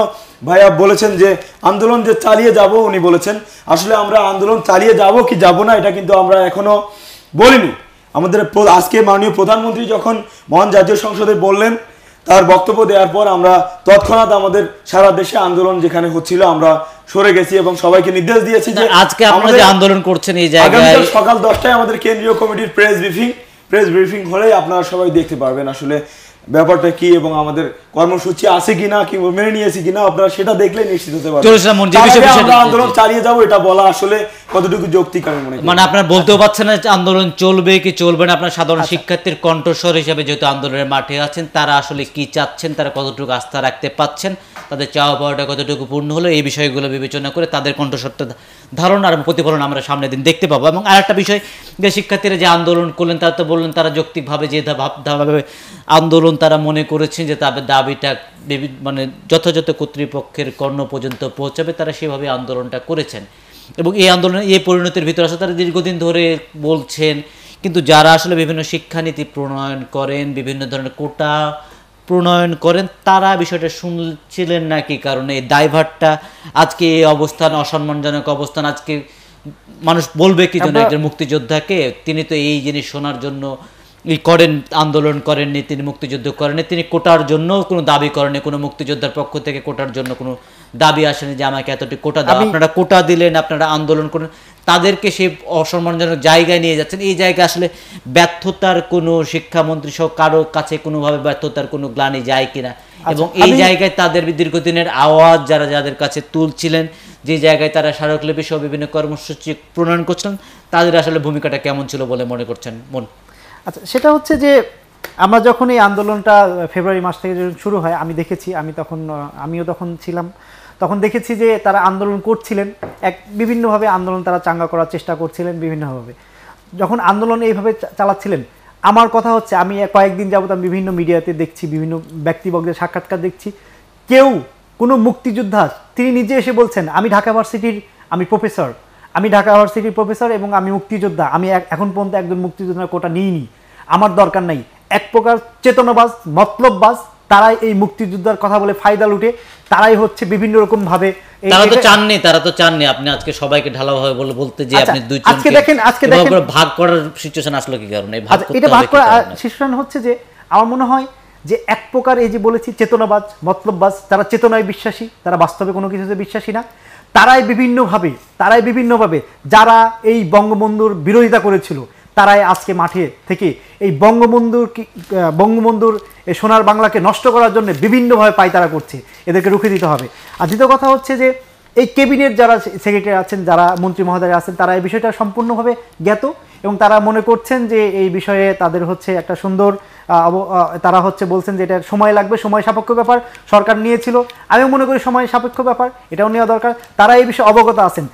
ভাইয়া বলেছেন যে আন্দোলন যে চালিয়ে যাব উনি বলেছেন আসলে আমরা আন্দোলন চালিয়ে যাব কি যাব না এটা কিন্তু আমরা এখনও বলিনি আমাদের আজকে মাননীয় প্রধানমন্ত্রী যখন মহান জাতীয় সংসদে বললেন তার বক্তব্য দেওয়ার পর আমরা তৎক্ষণাৎ আমাদের সারা দেশে আন্দোলন যেখানে হচ্ছিল আমরা সরে গেছি এবং সবাইকে নির্দেশ দিয়েছি যে আজকে আমরা যে আন্দোলন করছেন এই জায়গায় সকাল দশটায় আমাদের কেন্দ্রীয় কমিটির প্রেস ব্রিফিং প্রেস ব্রিফিং হলেই আপনারা সবাই দেখতে পারবেন আসলে ব্যাপারটা কি এবং আমাদের কর্মসূচি আছে কিনা কি মেনে নিয়েছি কিনা আপনারা সেটা দেখলে নিশ্চিত হতে পারবেন আমরা আন্দোলন চালিয়ে যাব এটা বলা আসলে কতটুকু যৌক্তিক আমি মনে মানে আপনারা বলতেও পারছেন না আন্দোলন চলবে কি চলবে না আপনার সাধারণ আচ্ছা। শিক্ষার্থীর কণ্ঠস্বর হিসেবে যেহেতু আন্দোলনের মাঠে আছেন তারা আসলে কি চাচ্ছেন তারা কতটুকু আস্থা রাখতে পাচ্ছেন তাদের চাওয়া পাওয়াটা কতটুকু পূর্ণ হলো এই বিষয়গুলো বিবেচনা করে তাদের কণ্ঠস্বরটা ধারণা এবং প্রতিফলন আমরা সামনের দিন দেখতে পাবো এবং আর একটা বিষয় যে শিক্ষার্থীরা যে আন্দোলন করলেন তারা তো বললেন তারা যৌক্তিকভাবে যে ভাবে আন্দোলন তারা মনে করেছেন যে তাদের দাবিটা মানে যথাযথ কর্তৃপক্ষের কর্ণ পর্যন্ত পৌঁছাবে তারা সেভাবে আন্দোলনটা করেছেন এবং এই আন্দোলনের এই পরিণতির ভিতরে আসলে তারা দীর্ঘদিন ধরে বলছেন কিন্তু যারা আসলে বিভিন্ন শিক্ষানীতি প্রণয়ন করেন বিভিন্ন ধরনের কোটা প্রণয়ন করেন তারা বিষয়টা শুনছিলেন না কি কারণে এই ড্রাইভারটা আজকে এই অবস্থান অসম্মানজনক অবস্থান আজকে মানুষ বলবে কি জন্য একজন মুক্তিযোদ্ধাকে তিনি তো এই জিনিস শোনার জন্য ই করেন আন্দোলন করেননি তিনি মুক্তিযুদ্ধ করেননি তিনি কোটার জন্য কোনো দাবি করেননি কোনো মুক্তিযোদ্ধার পক্ষ থেকে কোটার জন্য কোনো দাবি আসেনি যে আমাকে এতটি কোটা দাও আপনারা কোটা দিলেন আপনারা আন্দোলন করেন তাদেরকে সে অসম্মানজনক জায়গায় নিয়ে যাচ্ছেন এই জায়গায় আসলে ব্যর্থতার কোনো শিক্ষামন্ত্রী সহ কারো কাছে কোনোভাবে ব্যর্থতার কোনো গ্লানি যায় কিনা আচ্ছা, এবং এই জায়গায় তাদের দীর্ঘদিনের আওয়াজ যারা যাদের কাছে তুলছিলেন যে জায়গায় তারা স্মারকলিপি সহ বিভিন্ন কর্মসূচি প্রণয়ন করছেন তাদের আসলে ভূমিকাটা কেমন ছিল বলে মনে করছেন মন আচ্ছা সেটা হচ্ছে যে আমরা যখন এই আন্দোলনটা ফেব্রুয়ারি মাস থেকে যখন শুরু হয় আমি দেখেছি আমি তখন আমিও তখন ছিলাম তখন দেখেছি যে তারা আন্দোলন করছিলেন এক বিভিন্নভাবে আন্দোলন তারা চাঙ্গা করার চেষ্টা করছিলেন বিভিন্নভাবে যখন আন্দোলন এইভাবে চালাচ্ছিলেন আমার কথা হচ্ছে আমি কয়েকদিন যাবত আমি বিভিন্ন মিডিয়াতে দেখছি বিভিন্ন ব্যক্তিবর্গের সাক্ষাৎকার দেখছি কেউ কোনো মুক্তিযোদ্ধা তিনি নিজে এসে বলছেন আমি ঢাকা ভার্সিটির আমি প্রফেসর আমি ঢাকা ইউনিভার্সিটির প্রফেসর এবং আমি মুক্তিযোদ্ধা আমি এখন পর্যন্ত একজন মুক্তিযোদ্ধার কোটা নিইনি আমার দরকার নাই এক প্রকার চেতনাবাজ মতলববাস তারাই এই মুক্তিযোদ্ধার কথা বলে ফায়দা লুটে তারাই হচ্ছে বিভিন্ন রকম ভাবে তারা তো চাননি তারা তো চাননি আপনি আজকে সবাইকে ঢালাভাবে বলে বলতে যে আচ্ছা, আপনি দুই আজকে দেখেন আজকে দেখেন ভাগ করার সিচুয়েশন আসলো কি কারণে ভাগ আচ্ছা, এটা ভাগ করা সিচুয়েশন হচ্ছে যে আমার মনে হয় যে এক প্রকার এই যে বলেছি চেতনাবাজ মতলববাজ তারা চেতনায় বিশ্বাসী তারা বাস্তবে কোনো কিছুতে বিশ্বাসী না তারাই বিভিন্নভাবে তারাই বিভিন্নভাবে যারা এই বঙ্গবন্ধুর বিরোধিতা করেছিল তারাই আজকে মাঠে থেকে এই বঙ্গবন্ধুর বঙ্গবন্ধুর এই সোনার বাংলাকে নষ্ট করার জন্য বিভিন্নভাবে পায়তারা করছে এদেরকে রুখে দিতে হবে আর দ্বিতীয় কথা হচ্ছে যে এই কেবিনেট যারা সেক্রেটারি আছেন যারা মন্ত্রী মহোদয় আছেন তারা এই বিষয়টা সম্পূর্ণভাবে জ্ঞাত এবং তারা মনে করছেন যে এই বিষয়ে তাদের হচ্ছে একটা সুন্দর তারা হচ্ছে বলছেন যে এটা সময় লাগবে সময় সাপেক্ষ ব্যাপার সরকার নিয়েছিল আমিও মনে করি সময় সাপেক্ষ ব্যাপার এটাও নেওয়া দরকার তারা এই বিষয়ে অবগত আছেন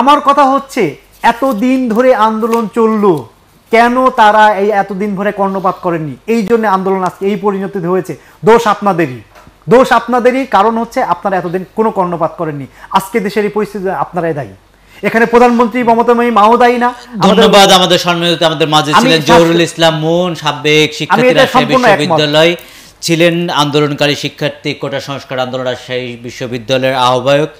আমার কথা হচ্ছে এতদিন ধরে আন্দোলন চলল কেন তারা এই এতদিন ধরে কর্ণপাত করেননি এই জন্য আন্দোলন আজকে এই পরিণতি হয়েছে দোষ আপনাদেরই দোষ আপনাদেরই কারণ হচ্ছে আপনারা এতদিন কোনো কর্ণপাত করেননি আজকে দেশের এই পরিস্থিতি আপনারাই দায়ী এখানে প্রধানমন্ত্রী মমতা মাই মাও দায়ী না ধন্যবাদ আমাদের সম্মানিত আমাদের মাঝে ছিলেন জহরুল ইসলাম মন সাবেক শিক্ষার্থী বিশ্ববিদ্যালয় ছিলেন আন্দোলনকারী শিক্ষার্থী কোটা সংস্কার আন্দোলন রাজশাহী বিশ্ববিদ্যালয়ের আহ্বায়ক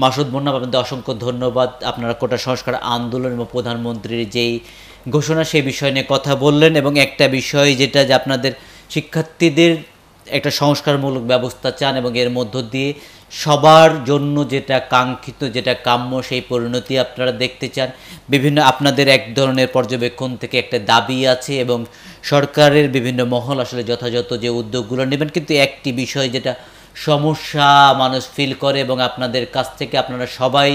মাসুদ মুন্না আপনাদের অসংখ্য ধন্যবাদ আপনারা কোটা সংস্কার আন্দোলন এবং প্রধানমন্ত্রীর যেই ঘোষণা সেই বিষয় নিয়ে কথা বললেন এবং একটা বিষয় যেটা যে আপনাদের শিক্ষার্থীদের একটা সংস্কারমূলক ব্যবস্থা চান এবং এর মধ্য দিয়ে সবার জন্য যেটা কাঙ্ক্ষিত যেটা কাম্য সেই পরিণতি আপনারা দেখতে চান বিভিন্ন আপনাদের এক ধরনের পর্যবেক্ষণ থেকে একটা দাবি আছে এবং সরকারের বিভিন্ন মহল আসলে যথাযথ যে উদ্যোগগুলো নেবেন কিন্তু একটি বিষয় যেটা সমস্যা মানুষ ফিল করে এবং আপনাদের কাছ থেকে আপনারা সবাই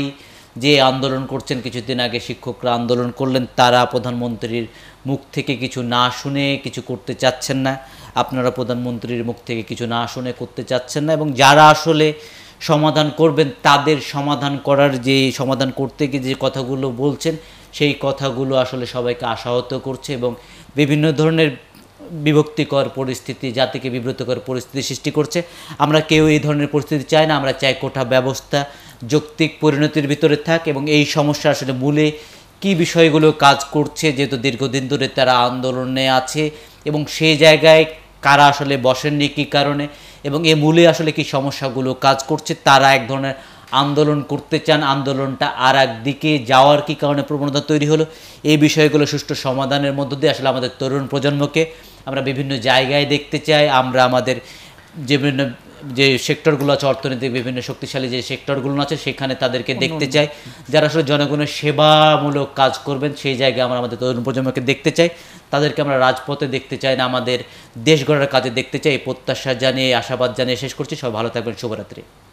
যে আন্দোলন করছেন কিছুদিন আগে শিক্ষকরা আন্দোলন করলেন তারা প্রধানমন্ত্রীর মুখ থেকে কিছু না শুনে কিছু করতে চাচ্ছেন না আপনারা প্রধানমন্ত্রীর মুখ থেকে কিছু না শুনে করতে চাচ্ছেন না এবং যারা আসলে সমাধান করবেন তাদের সমাধান করার যে সমাধান করতে গিয়ে যে কথাগুলো বলছেন সেই কথাগুলো আসলে সবাইকে আশাহত করছে এবং বিভিন্ন ধরনের বিভক্তিকর পরিস্থিতি জাতিকে বিব্রতকর পরিস্থিতি সৃষ্টি করছে আমরা কেউ এই ধরনের পরিস্থিতি চাই না আমরা চাই কোঠা ব্যবস্থা যৌক্তিক পরিণতির ভিতরে থাক এবং এই সমস্যা আসলে মূলে কি বিষয়গুলো কাজ করছে যেহেতু দীর্ঘদিন ধরে তারা আন্দোলনে আছে এবং সেই জায়গায় কারা আসলে বসেননি কী কারণে এবং এ মূলে আসলে কি সমস্যাগুলো কাজ করছে তারা এক ধরনের আন্দোলন করতে চান আন্দোলনটা আর দিকে যাওয়ার কি কারণে প্রবণতা তৈরি হলো এই বিষয়গুলো সুষ্ঠু সমাধানের মধ্য দিয়ে আসলে আমাদের তরুণ প্রজন্মকে আমরা বিভিন্ন জায়গায় দেখতে চাই আমরা আমাদের যে বিভিন্ন যে সেক্টরগুলো আছে অর্থনৈতিক বিভিন্ন শক্তিশালী যে সেক্টরগুলো আছে সেখানে তাদেরকে দেখতে চাই যারা আসলে জনগণের সেবামূলক কাজ করবেন সেই জায়গায় আমরা আমাদের তরুণ প্রজন্মকে দেখতে চাই তাদেরকে আমরা রাজপথে দেখতে চাই না আমাদের দেশ গড়ার কাজে দেখতে চাই প্রত্যাশা জানিয়ে আশাবাদ জানিয়ে শেষ করছি সব ভালো থাকবেন শুভরাত্রি